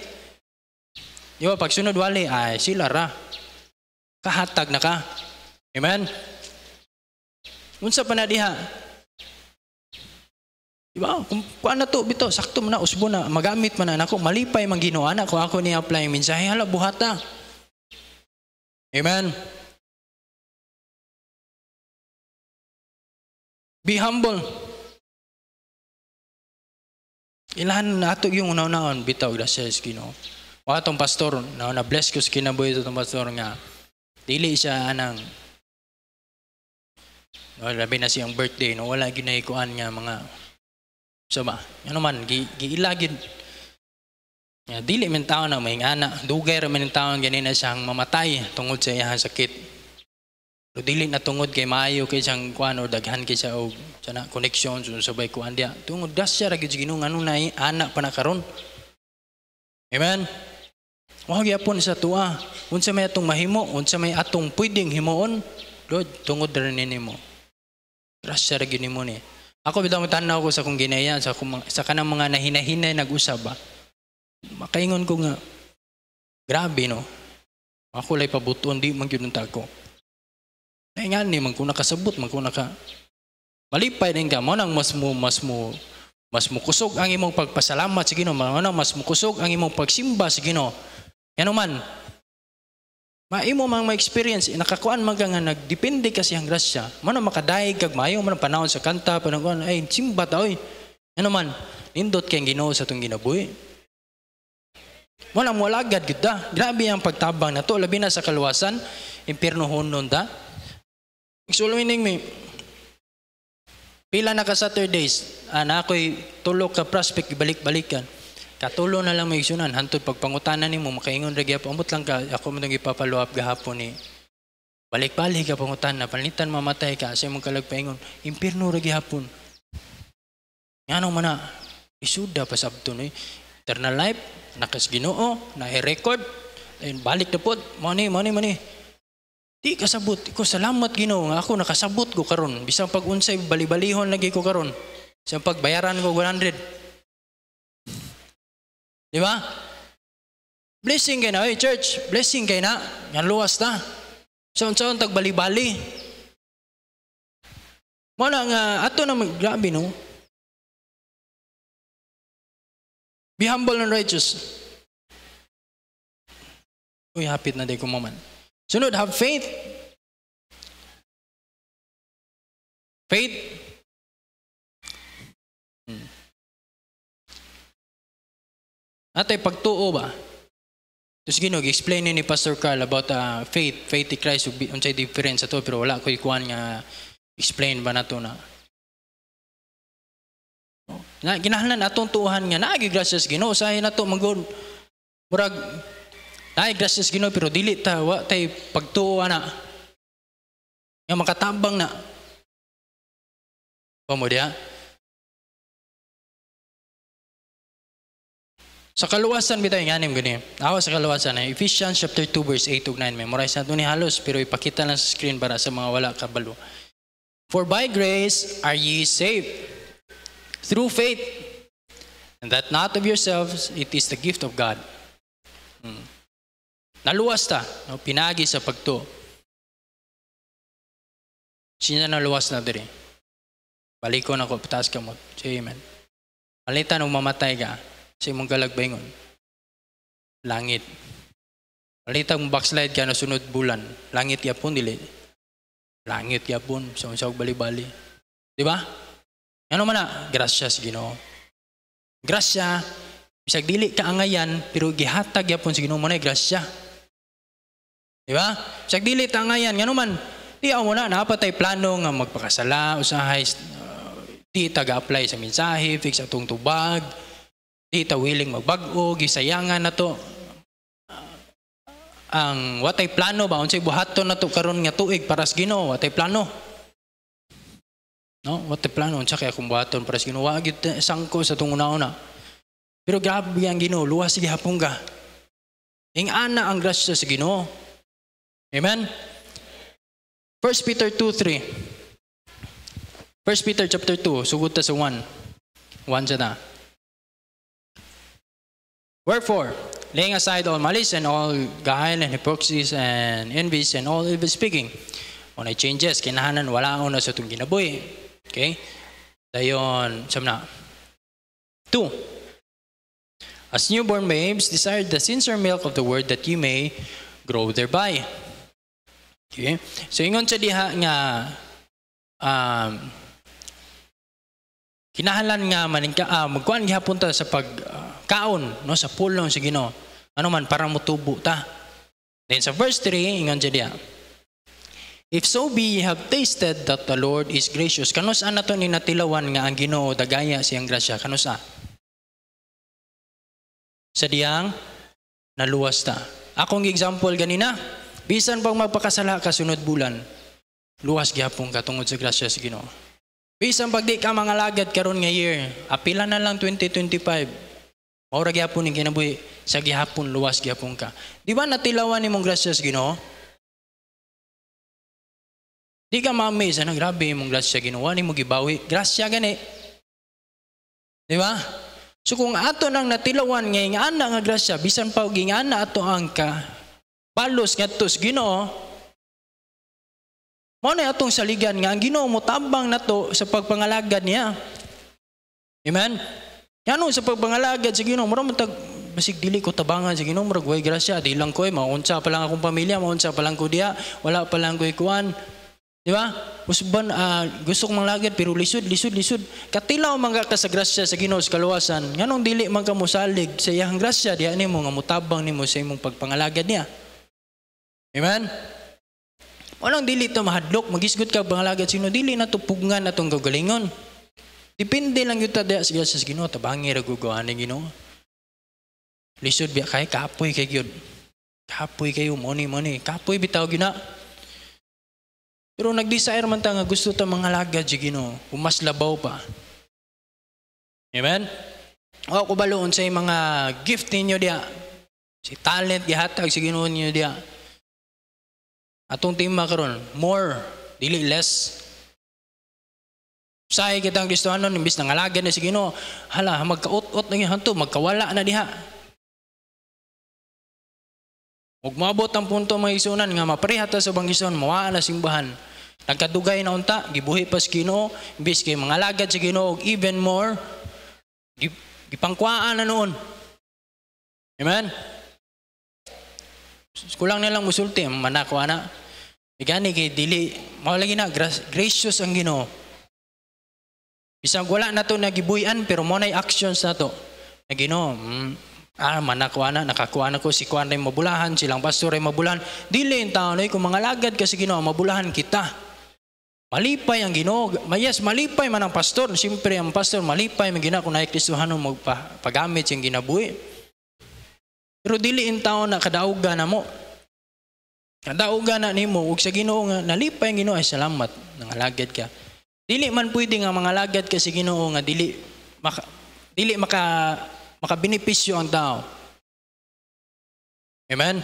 [SPEAKER 1] Di ba, pag sunod wali, ay sila ra. Kahatag na ka. Amen? Unsa pa na diha? Di ba? Oh, kung kuan na to bito, sakto man na usbo na magamit man na nako malipay man Ginoo ana ko ako ni apply mensahe hala buhata. Amen. Be humble ilan nato yung unaw-unaon bitaw da siya Ginoo. Wa tong pastor na na bless ko sa kinabuhi tong pastor nga dili siya anang no, labi na siyang birthday no wala ginahikuan nga mga so ba ano man gi, giilagid nga dili man tao na may ana dugay ra man tao ganin na siyang mamatay tungod sa iyang sakit pero dili na tungod kay maayo kay siyang kuan o daghan kay siya og sana connections so sabay kuan dia. Tungod das siya ra gyud Ginoo na anak pa na karon. Amen. Wag yapon sa tuwa. Unsa may atong mahimo, unsa may atong pwedeng himuon, Lord, tungod ra ni mo. Trust siya ra gyud nimo ni. Ako bitaw tanaw ko sa kung ginaya sa kung, sa kanang mga nahinahinay nag-usab ba. Makaingon ko nga grabe no. Ako lay pabuton di man gyud ko. Naingan ni man kuna kasabot man kuna ka malipay ning ka mo nang mas mo mas mo mas mukusog ang imong pagpasalamat sa Ginoo, nang mas kusog ang imong pagsimba sa Ginoo. Ano man maimo mang ma-experience nakakuan man kang nagdepende kasi ang grasya. Mano makadayeg kag maayo man panahon sa kanta panahon ay simba ta oy. Ano man nindot kay Ginoo sa tong ginabuhi. Wala mo lagad gid Grabe ang pagtabang nato labi na sa kaluwasan, hon honon da. Iksulmining mi, pila na ka Saturdays, ana ah, ko'y tulog ka prospect, balik-balikan. Katulo na lang may isunan, hantod pagpangutanan ni mo, makaingon ra gyapon, umot lang ka, ako mo nang ipapaluap gahapon ni Balik-balik ka pangutan na, palitan mamatay ka, sa mong kalagpaingon, impirno ra hapon. Ngano man na, isuda pa sabto no, eternal life, nakas ginoo, na record, and balik na po, money, money, money. Di kasabot ko salamat Ginoo nga ako nakasabot ko karon bisan pag unsay balibalihon lagi ko karon.
[SPEAKER 2] Sa pagbayaran ko 100. Di ba? Blessing kay na, oy church, blessing kay na. Yan luwas ta. Sa so, unsaon
[SPEAKER 1] balibali. Mo na nga ato na grabe no.
[SPEAKER 3] Be humble and righteous. Uy, hapit na di ko maman. Sunod, have faith. Faith. Hmm.
[SPEAKER 2] Atay, pagtuo ba? Tapos ginog, explain ni Pastor Carl about uh, faith, faith in Christ, unsay
[SPEAKER 1] difference ato, pero wala ko ikuan nga explain ba nato na. Na ginahanglan atong tuuhan nga naa gyud gracias Ginoo sa sahay nato manggod
[SPEAKER 2] murag ay, gracias Ginoo pero dili ta wa tay pagtuo ana. Nga makatabang na. Pamodya. Sa kaluwasan bitay nganim gani. Awa sa kaluwasan ay eh, Ephesians chapter 2 verse 8 to 9. Memorize nato ni halos pero ipakita lang
[SPEAKER 1] sa screen para sa mga wala kabalo. For by grace are ye saved through faith and that not of yourselves it is the gift of God.
[SPEAKER 2] Hmm. Naluwas ta, no? pinagi sa pagtuo. Sinya naluwas na diri. Balikon ako, taas ka mo. Amen. Malitan umamatay ka, sa imong galagbayngon.
[SPEAKER 1] Langit. Malitan kung backslide ka na sunod bulan, langit ya pun dili. Langit yapon, sa unsa bali-bali. Di ba? Ano man na, grasya sa Ginoo. Grasya, bisag dili ka angayan pero gihatag yapon sa Ginoo mo na eh, grasya. Di ba? Siya dili tangayan, nga man, di ako na, napatay plano nga magpakasala, usahay, uh, di taga-apply sa mensahe, fix atong tubag, di ta willing magbago, o gisayangan na to. Uh, ang watay plano ba, unsay buhaton na to karon nga tuig para sa Ginoo, watay plano. No, watay plano unsa kaya kung buhaton para sa Ginoo, wag gyud sangko sa tong una-una. Pero grabe ang Ginoo, luwas gihapon ka. Ing ana ang grasya sa Ginoo. Amen?
[SPEAKER 2] 1 Peter 2.3 1 Peter chapter 2, sugod ta sa 1. 1 siya na. Wherefore,
[SPEAKER 1] laying aside all malice and all guile and hypocrisies and envies and all evil speaking, on ay changes, kinahanan, wala ako sa itong ginaboy. Okay? Dayon, sam na. 2. As newborn babes, desire the sincere milk of the word that you may grow thereby. Okay? So ingon sa diha nga um, kinahanglan nga maningka ah, magkuan gihapon ta sa pag uh, no sa pulong sa Ginoo. Ano man para motubo ta. Then sa verse 3 ingon sa diha. If so be ye have tasted that the Lord is gracious, kanusa na to ni natilawan nga ang Ginoo dagaya siyang grasya kanusa? Sa diyang naluwas ta. Akong example ganina, Bisan pag magpakasala ka sunod bulan, luwas gyapon ka tungod sa grasya sa Ginoo. Bisan pag di ka mangalagad karon nga year, apila na lang 2025. Maura gyapon ning kinabuhi sa gihapon luwas gyapon ka. Di ba natilawan imong grasya sa Ginoo? Di ka ma-amaze, ano, grabe imong grasya sa Ginoo, ni mo gibawi. Grasya gani.
[SPEAKER 2] Di ba? So kung ato nang natilawan nga ingana nga grasya, bisan pa og ingana ato ang ka Palos nga tos Ginoo
[SPEAKER 1] mo na atong saligan nga ang Ginoo motabang nato sa pagpangalagad niya. Amen. Yano sa pagpangalagad sa Ginoo mura tag basig dili ko tabangan sa Ginoo murag way grasya di lang ko eh maunsa pa lang akong pamilya maunsa pa lang ko diya wala pa lang ko ikuan Di ba? Usban, uh, gusto kong manglagad, pero lisod, lisod, lisod. Katilaw mga ka sa grasya sa Ginoo sa kaluwasan. Nganong dili man ka musalig sa iyang grasya, ni mo nga mutabang mo sa imong pagpangalagad niya. Amen? Walang dili ito mahadlok. Magisgot ka bangalagat sino. Dili na tupugngan na itong gagalingon. Depende lang yun tadya sa Diyos Ginoo. Tabangi ragugawa ni Ginoo. Lisod biya kay kapoy kay yun. Kapoy kayo, money, money. Kapoy bitaw gina. Pero nag-desire man ta nga gusto ta mangalagad si Ginoo. Umas labaw pa.
[SPEAKER 2] Amen? O ko baloon sa mga gift ninyo diya. Si talent gihatag si Ginoo ninyo diya. Atong tema karon, more, dili less. Sahay kitang Kristohanon, imbis na
[SPEAKER 1] ngalagan na si Ginoo, hala, magkaot-ot na hanto, magkawala na diha. Huwag mabot ang punto mga isunan nga maparihata sa bangison, mawaan na simbahan. Nagkadugay na unta, gibuhi pa si Ginoo, imbis kay mangalagad lagad si Ginoo, even more, gipangkwaan na noon. Amen? Kulang nilang musulti, manako ana. Igani kay dili, mao na gracious ang Ginoo. Bisag wala na to nagibuyan pero mo nay actions na to. Na Ginoo, mm, ah manako ana nakakuha na ko si kuan mo bulahan, silang pastor ay mabulahan. Dili ta noy kung mga lagad kasi Ginoo mabulahan kita. Malipay ang Ginoo. Yes, malipay man ang pastor. Siyempre, ang pastor malipay man Ginoo kung naikristuhan mo magpagamit yung ginabuhi. Pero dili in taon na kadauga na mo. Kadauga na nimo ug sa Ginoo nga nalipay Ginoo ay salamat nangalagad ka. Dili man pwede nga mangalagad ka sa si Ginoo nga dili maka, dili maka makabenepisyo ang tao.
[SPEAKER 3] Amen.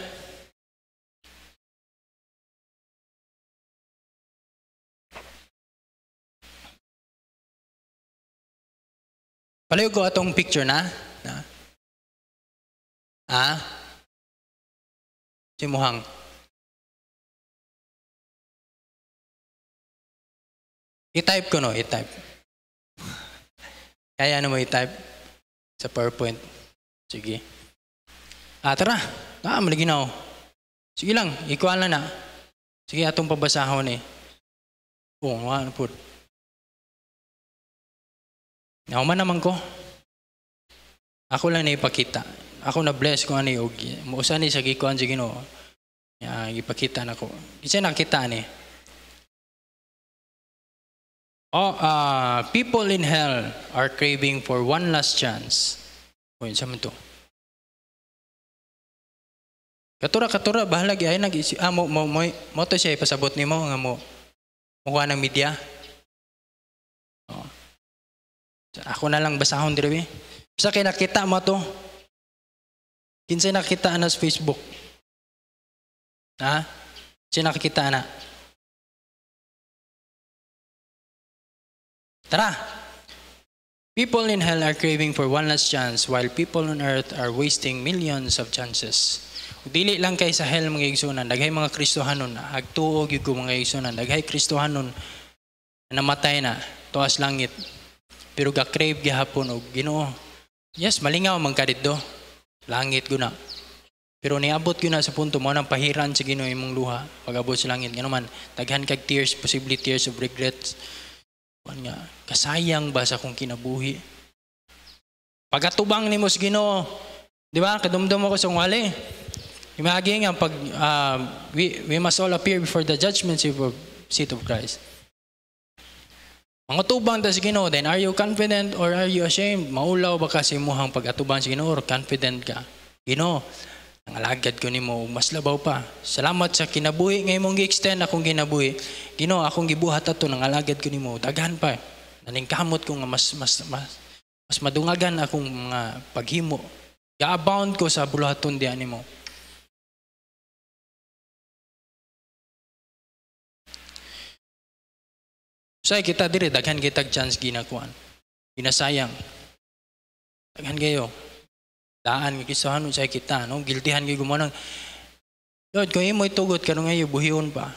[SPEAKER 3] Palayo ko atong picture na. Ha? Si Muhang. I-type ko no, i-type.
[SPEAKER 1] Kaya ano mo i-type sa PowerPoint. Sige. Ah,
[SPEAKER 2] tara. Ah, maliginaw. Sige lang, ikuan na na. Sige, atong pabasahon ni. Eh. Oo, oh, ano po. Nauman naman ko. Ako lang na ipakita ako na bless ko ani og
[SPEAKER 1] muusa ni sa gikuan si Ginoo. Ya gipakita nako. Kinsa nakita ni?
[SPEAKER 2] Oh, uh, people in hell are craving for one last chance. Oy, sa man to. Katura katura bahala gi ay nag ah, mo mo mo, mo to siya ipasabot nimo nga mo mukuha ng media. Oh. Ako na lang basahon diri. Sa kinakita mo to, Kinsay nakitaan na sa Facebook? Ha? Kinsay nakikitaan na? Tara! People in hell are craving for one last chance while people on earth are wasting millions of
[SPEAKER 1] chances. Dili lang kay sa hell mga igsunan, daghay mga Kristohanon, agtuog yung mga igsunan, daghay Kristohanon namatay na, tuas langit. Pero ga-crave gihapon og Ginoo. Yes, malingaw man kadidto. Langit guna. Pero niabot guna sa punto mo nang pahiran sa Ginoo imong luha pagabot sa langit ganuman taghan kag tears possibly tears of regrets Kuan nga kasayang ba sa kung kinabuhi Pagatubang nimo sa Ginoo di ba kadumdum ako sa ngwali Imagine ang pag uh, we, we must all appear before the judgment seat of, seat of Christ ang atubang ta si Ginoo, then are you confident or are you ashamed? Maulaw ba kasi muhang ang pag-atubang si Ginoo or confident ka? Ginoo, ang alagad ko nimo mas labaw pa. Salamat sa kinabuhi ngay mong gi-extend akong ginabuhi. Ginoo, akong gibuhat ato ng alagad ko nimo daghan pa. Naningkamot ko nga mas mas mas, mas madungagan akong mga paghimo. Ga-abound ko sa bulaton
[SPEAKER 3] diyan nimo.
[SPEAKER 2] Say kita diri daghan kita chance ginakuan. Ginasayang. Daghan kayo. Daan ng kisahan sa kita no
[SPEAKER 1] giltihan gyud gumanang Lord, kung imo itugot karon ngayo buhion pa.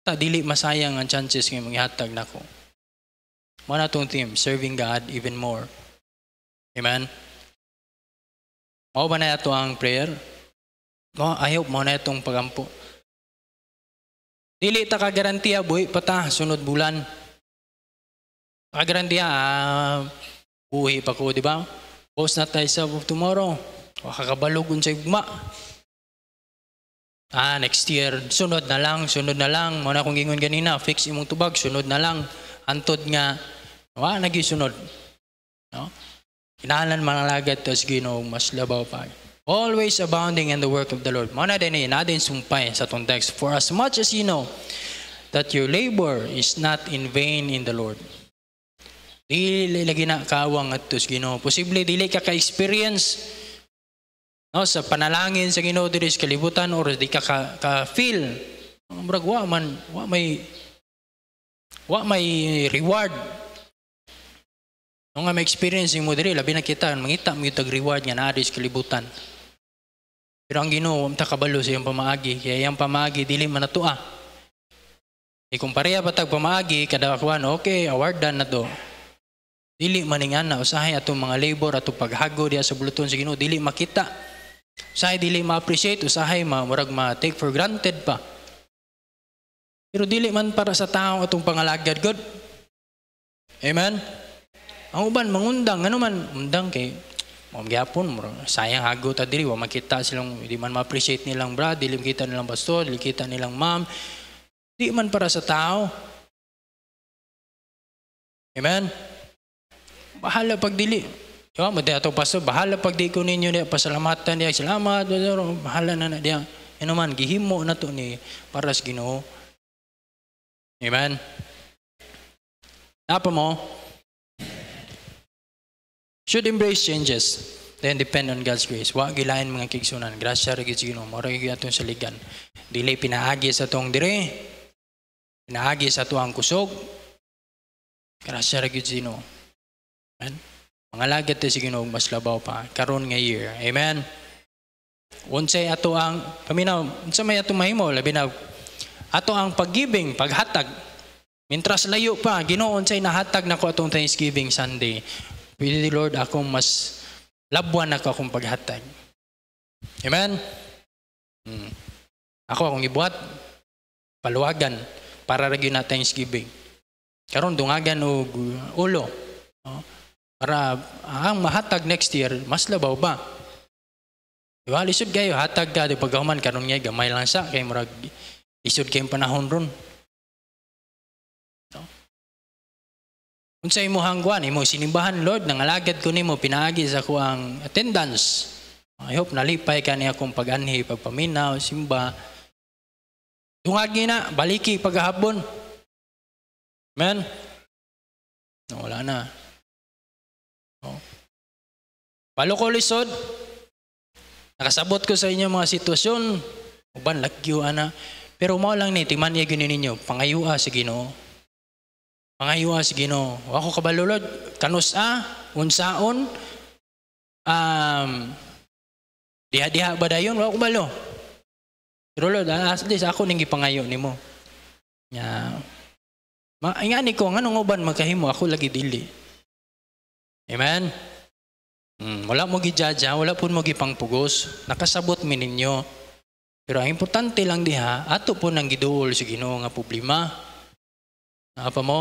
[SPEAKER 2] Ta dili masayang ang chances nga manghatag nako. Mao na tong team serving God even more. Amen. Mao ba na ato ang prayer? Mo, I hope mo na itong pagampo. Dili ta ka garantiya buhi pa ta sunod bulan. garantiya uh,
[SPEAKER 1] buhi pa ko, di ba? Boss na tayo sa tomorrow. Kakakabalog sa igma. Ah, next year, sunod na lang, sunod na lang. Muna kong gingon ganina, fix imong tubag, sunod na lang. Antod nga, wala nagisunod. No? Inahalan man lagat, tapos ginoong mas labaw pa always abounding in the work of the Lord. Mao na din eh, natin sumpay sa itong text. For as much as you know that your labor is not in vain in the Lord. Dili lagi na kawang at tos Ginoo. Posible dili ka ka-experience no, sa panalangin sa Ginoo diri sa kalibutan or di ka ka-feel. Murag wa man wa may wa may reward nung nga may experience mo diri, labi na kita, mangita mo yung tag-reward nga na sa kalibutan. Pero ang Ginoo um, kabalo sa iyang pamaagi kaya iyang pamaagi dili man natua. E eh, kung pareha patag pamaagi kada kuan okay awardan na to. Dili man maningana usahay atong mga labor atong paghago diya sa buluton sa Ginoo dili makita. Usahay dili ma-appreciate usahay ma murag ma take for granted pa. Pero dili man para sa tao atong pangalagad God. Amen. Ang uban mangundang ano man undang kay mga gyapon, sayang hago ta diri, wa makita silang, di man ma-appreciate nilang brad, di makita nilang pastor, di makita nilang ma'am. Di man para sa tao. Amen? Bahala pag dili. Diba, mati ato pastor, bahala pag di ko ninyo niya, pasalamatan niya, salamat, bahala na na diya. Ano man, gihimo na to ni para sa ginoo.
[SPEAKER 2] Amen? Napa mo? Should embrace changes, then depend on God's grace. Wa gilain mga
[SPEAKER 1] kigsunan. Grasya ra gid Ginoo, mao gyud atong saligan. Dili pinaagi sa tong dire. Pinaagi sa tuang kusog. Grasya ra gid Ginoo. Amen. Mga lagat si Ginoo mas labaw pa karon nga year. Amen. Unsay ato ang paminaw, unsa may ato mahimo labi na ato ang paggiving paghatag. Mintras layo pa, Ginoo unsay nahatag nako atong Thanksgiving Sunday Pili, Lord, akong mas labuan ako akong paghatag. Amen? Hmm. Ako akong ibuhat, paluwagan, para ragyo na Thanksgiving. Karon dungagan og ulo. No? Para ah, ang mahatag next year, mas labaw ba? Diba,
[SPEAKER 2] lisod kayo, hatag ka, di pagkahuman, karon nga, gamay lang sa, kay murag, lisod kayong panahon ron. Unsa imo hangguan imo sinimbahan Lord nang alagad ko nimo pinaagi sa ko ang attendance. I hope nalipay ka niya akong pag-anhi, pagpaminaw, simba. Tungagi na, baliki paghahabon. Amen? No, wala na.
[SPEAKER 1] No. Palo Nakasabot ko sa inyo mga sitwasyon. Uban, lagyo ana. Pero mao lang ni, timan niya ninyo. Pangayua sige no. Mga iwa si Ginoo. Ako kabalulod kanus a unsaon um diha-diha ba dayon wa ko balo. Pero Lord, at least ako ning pangayo nimo. Nya ma nga ni ko nganong uban magkahimo ako lagi dili. Amen. Mm, wala mo gijudge, wala pud mo gipangpugos. Nakasabot mi ninyo. Pero ang importante lang diha, ato po nang giduol sa Ginoo nga problema. Apa mo?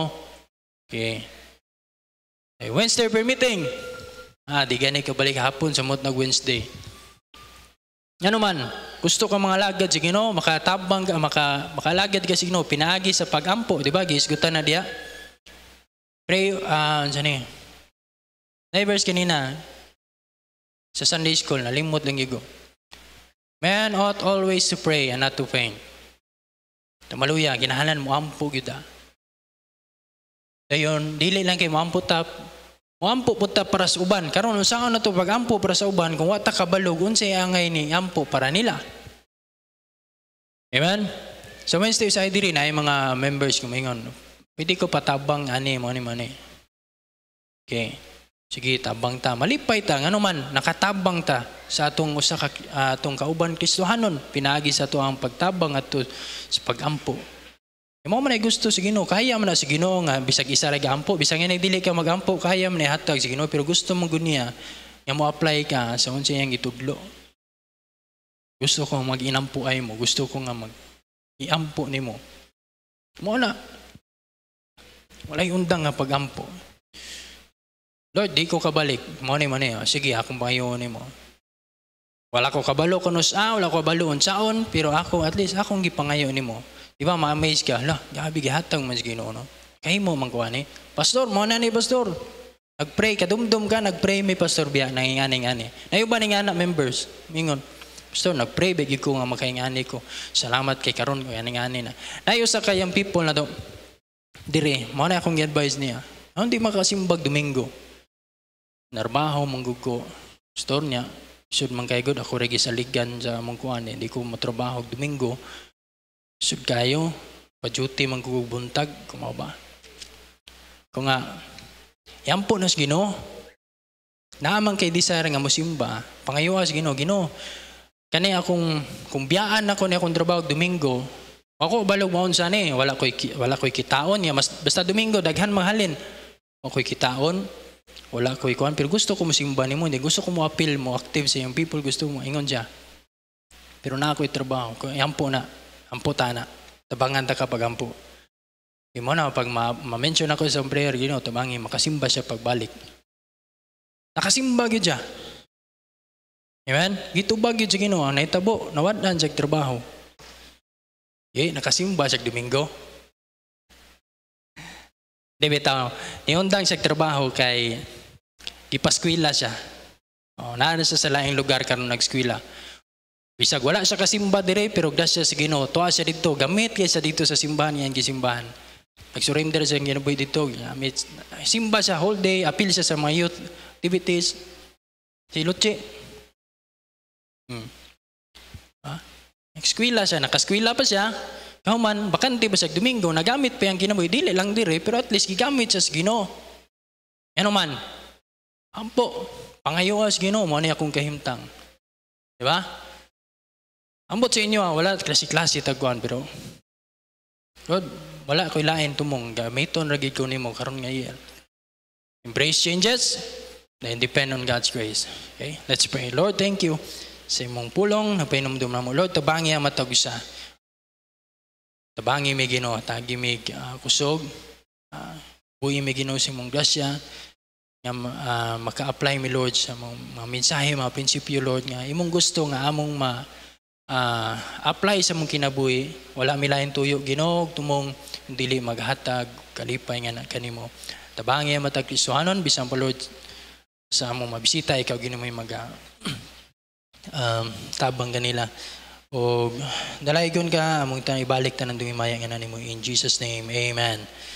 [SPEAKER 1] Okay. Okay, Wednesday permitting. Ah, di gani ka balik hapon sa mot nag Wednesday. Ano man, gusto ka mga lagad sa Ginoo, makatabang maka, makalagad ka sa Ginoo, pinaagi sa pagampo, di ba? Gisgutan na diya. Pray, ah, uh, ano ni? Neighbors kanina, sa Sunday school, nalimot lang gigo. Man ought always to pray and not to faint. Tamaluya, ginahalan mo ampo gyud ah. Dayon dili lang kay moampo ta moampo pud para sa uban. Karon usahaw na to pagampo para sa uban kung wa ta kabalog unsay angay ni ampo para nila. Amen. So Wednesday sa diri na ay mga members kumingon. Pwede ko patabang ani mo ni mani. Okay. Sige, tabang ta. Malipay ta. Nga man, nakatabang ta sa atong usa ka ah, atong kauban Kristohanon. Pinagi sa to ang pagtabang at sa pagampo. Imo man gusto si Ginoo, kaya man na si Ginoo nga bisag isa ra gampo, bisag nga dili ka magampo, kaya man hatag si Ginoo pero gusto mo gud niya nga mo apply ka sa unsa yang gitudlo.
[SPEAKER 2] Gusto ko mag-inampo ay mo, gusto ko nga mag iampo nimo. Mo na walay undang nga pagampo. Lord, di ko kabalik. Mo ni man oh, sige akong pangayon nimo. Wala ko
[SPEAKER 1] kabalo kunos ah, wala ko baloon saon, pero ako at least akong gipangayon nimo Di ba, ma-amaze ka, hala, gabi gihatag man si Ginoo, no? Kay mo man kuha ni. Pastor, mo na ni pastor. Nagpray ka, dumdum ka, nagpray mi pastor biya nangingani ani. Nayo ba ning members? Mingon. Pastor, nagpray bigid ko nga makaingani ko. Salamat kay karon ko ani na. Nayo sa kayang people na to. Dire, mo na akong advice niya. Ano makasimbag Domingo? Narbaho manggugo. Pastor niya, should man god ako regis aligan sa mong kuan, hindi ko matrabaho Domingo. Sud pa pajuti man buntag, kumaw ba? Kung nga, yan po nas gino. Naamang kay desire nga musimba, pangayawas gino, gino. Kani akong, kung biyaan ako ni akong trabaho Domingo, ako balog maon sana eh, wala ko'y, wala ko'y kitaon. Ya, mas, basta Domingo, daghan mahalin. Ako'y kitaon, wala ko'y kuhan. Pero gusto ko musimba ni mo, hindi gusto ko mo appeal mo, active sa yung people, gusto mo, ingon siya. Pero na ako'y trabaho, yan po na, ampo tana. Tabangan ta kapag ampo. Imo na, pag ma-mention ako sa prayer, you know, tabangi, makasimba siya pagbalik.
[SPEAKER 2] Nakasimba gyud siya. Amen? Gitubag yun siya ginawa, ah, naitabo, nawadan siya trabaho. Eh, nakasimba siya Domingo.
[SPEAKER 1] Di bitaw, niundang siya trabaho kay gipaskwila siya. O, oh, naano siya sa laing lugar karon nag nagskwila. Bisag wala siya kasimba dire pero grasya sa Ginoo. Tuwa siya dito, gamit kay sa dito sa simbahan niya ang gisimbahan. Nag-surrender siya ang ginaboy dito. Simba siya whole day, appeal siya sa mga youth activities. Si Luche. Hmm. Ha? Eskwila siya, nakaskwila pa siya. Kauman, bakante ba siya Domingo, nagamit pa yung ginaboy. Dili lang dire, pero at least gigamit siya sa Ginoo. Ano man?
[SPEAKER 2] Ampo, pangayawas Ginoo, mo na akong kahimtang. Di ba? Ambot sa inyo, ah, wala klase-klase taguan pero God,
[SPEAKER 1] wala ko ilain tumong gamiton ragid ko ni mo karon nga iyal. Embrace changes then depend on God's grace. Okay? Let's pray. Lord, thank you sa imong pulong na painumdum na mo. Lord, tabangi ang matag Tabangi mi Ginoo, tagi mi uh, kusog. Uh, buhi mi Ginoo sa imong grasya nga uh, maka-apply mi Lord sa mga, mga mensahe, mga prinsipyo Lord nga imong gusto nga among ma uh, apply sa mong kinabuhi, wala milain tuyo ginog tumong dili maghatag kalipay nga kanimo. Tabangi ang matag Kristohanon bisan pa Lord sa among mabisita ikaw ginumoy maga um,
[SPEAKER 2] tabang ganila o dalaygon ka among tan ibalik tanan nang maya nga nimo in Jesus name amen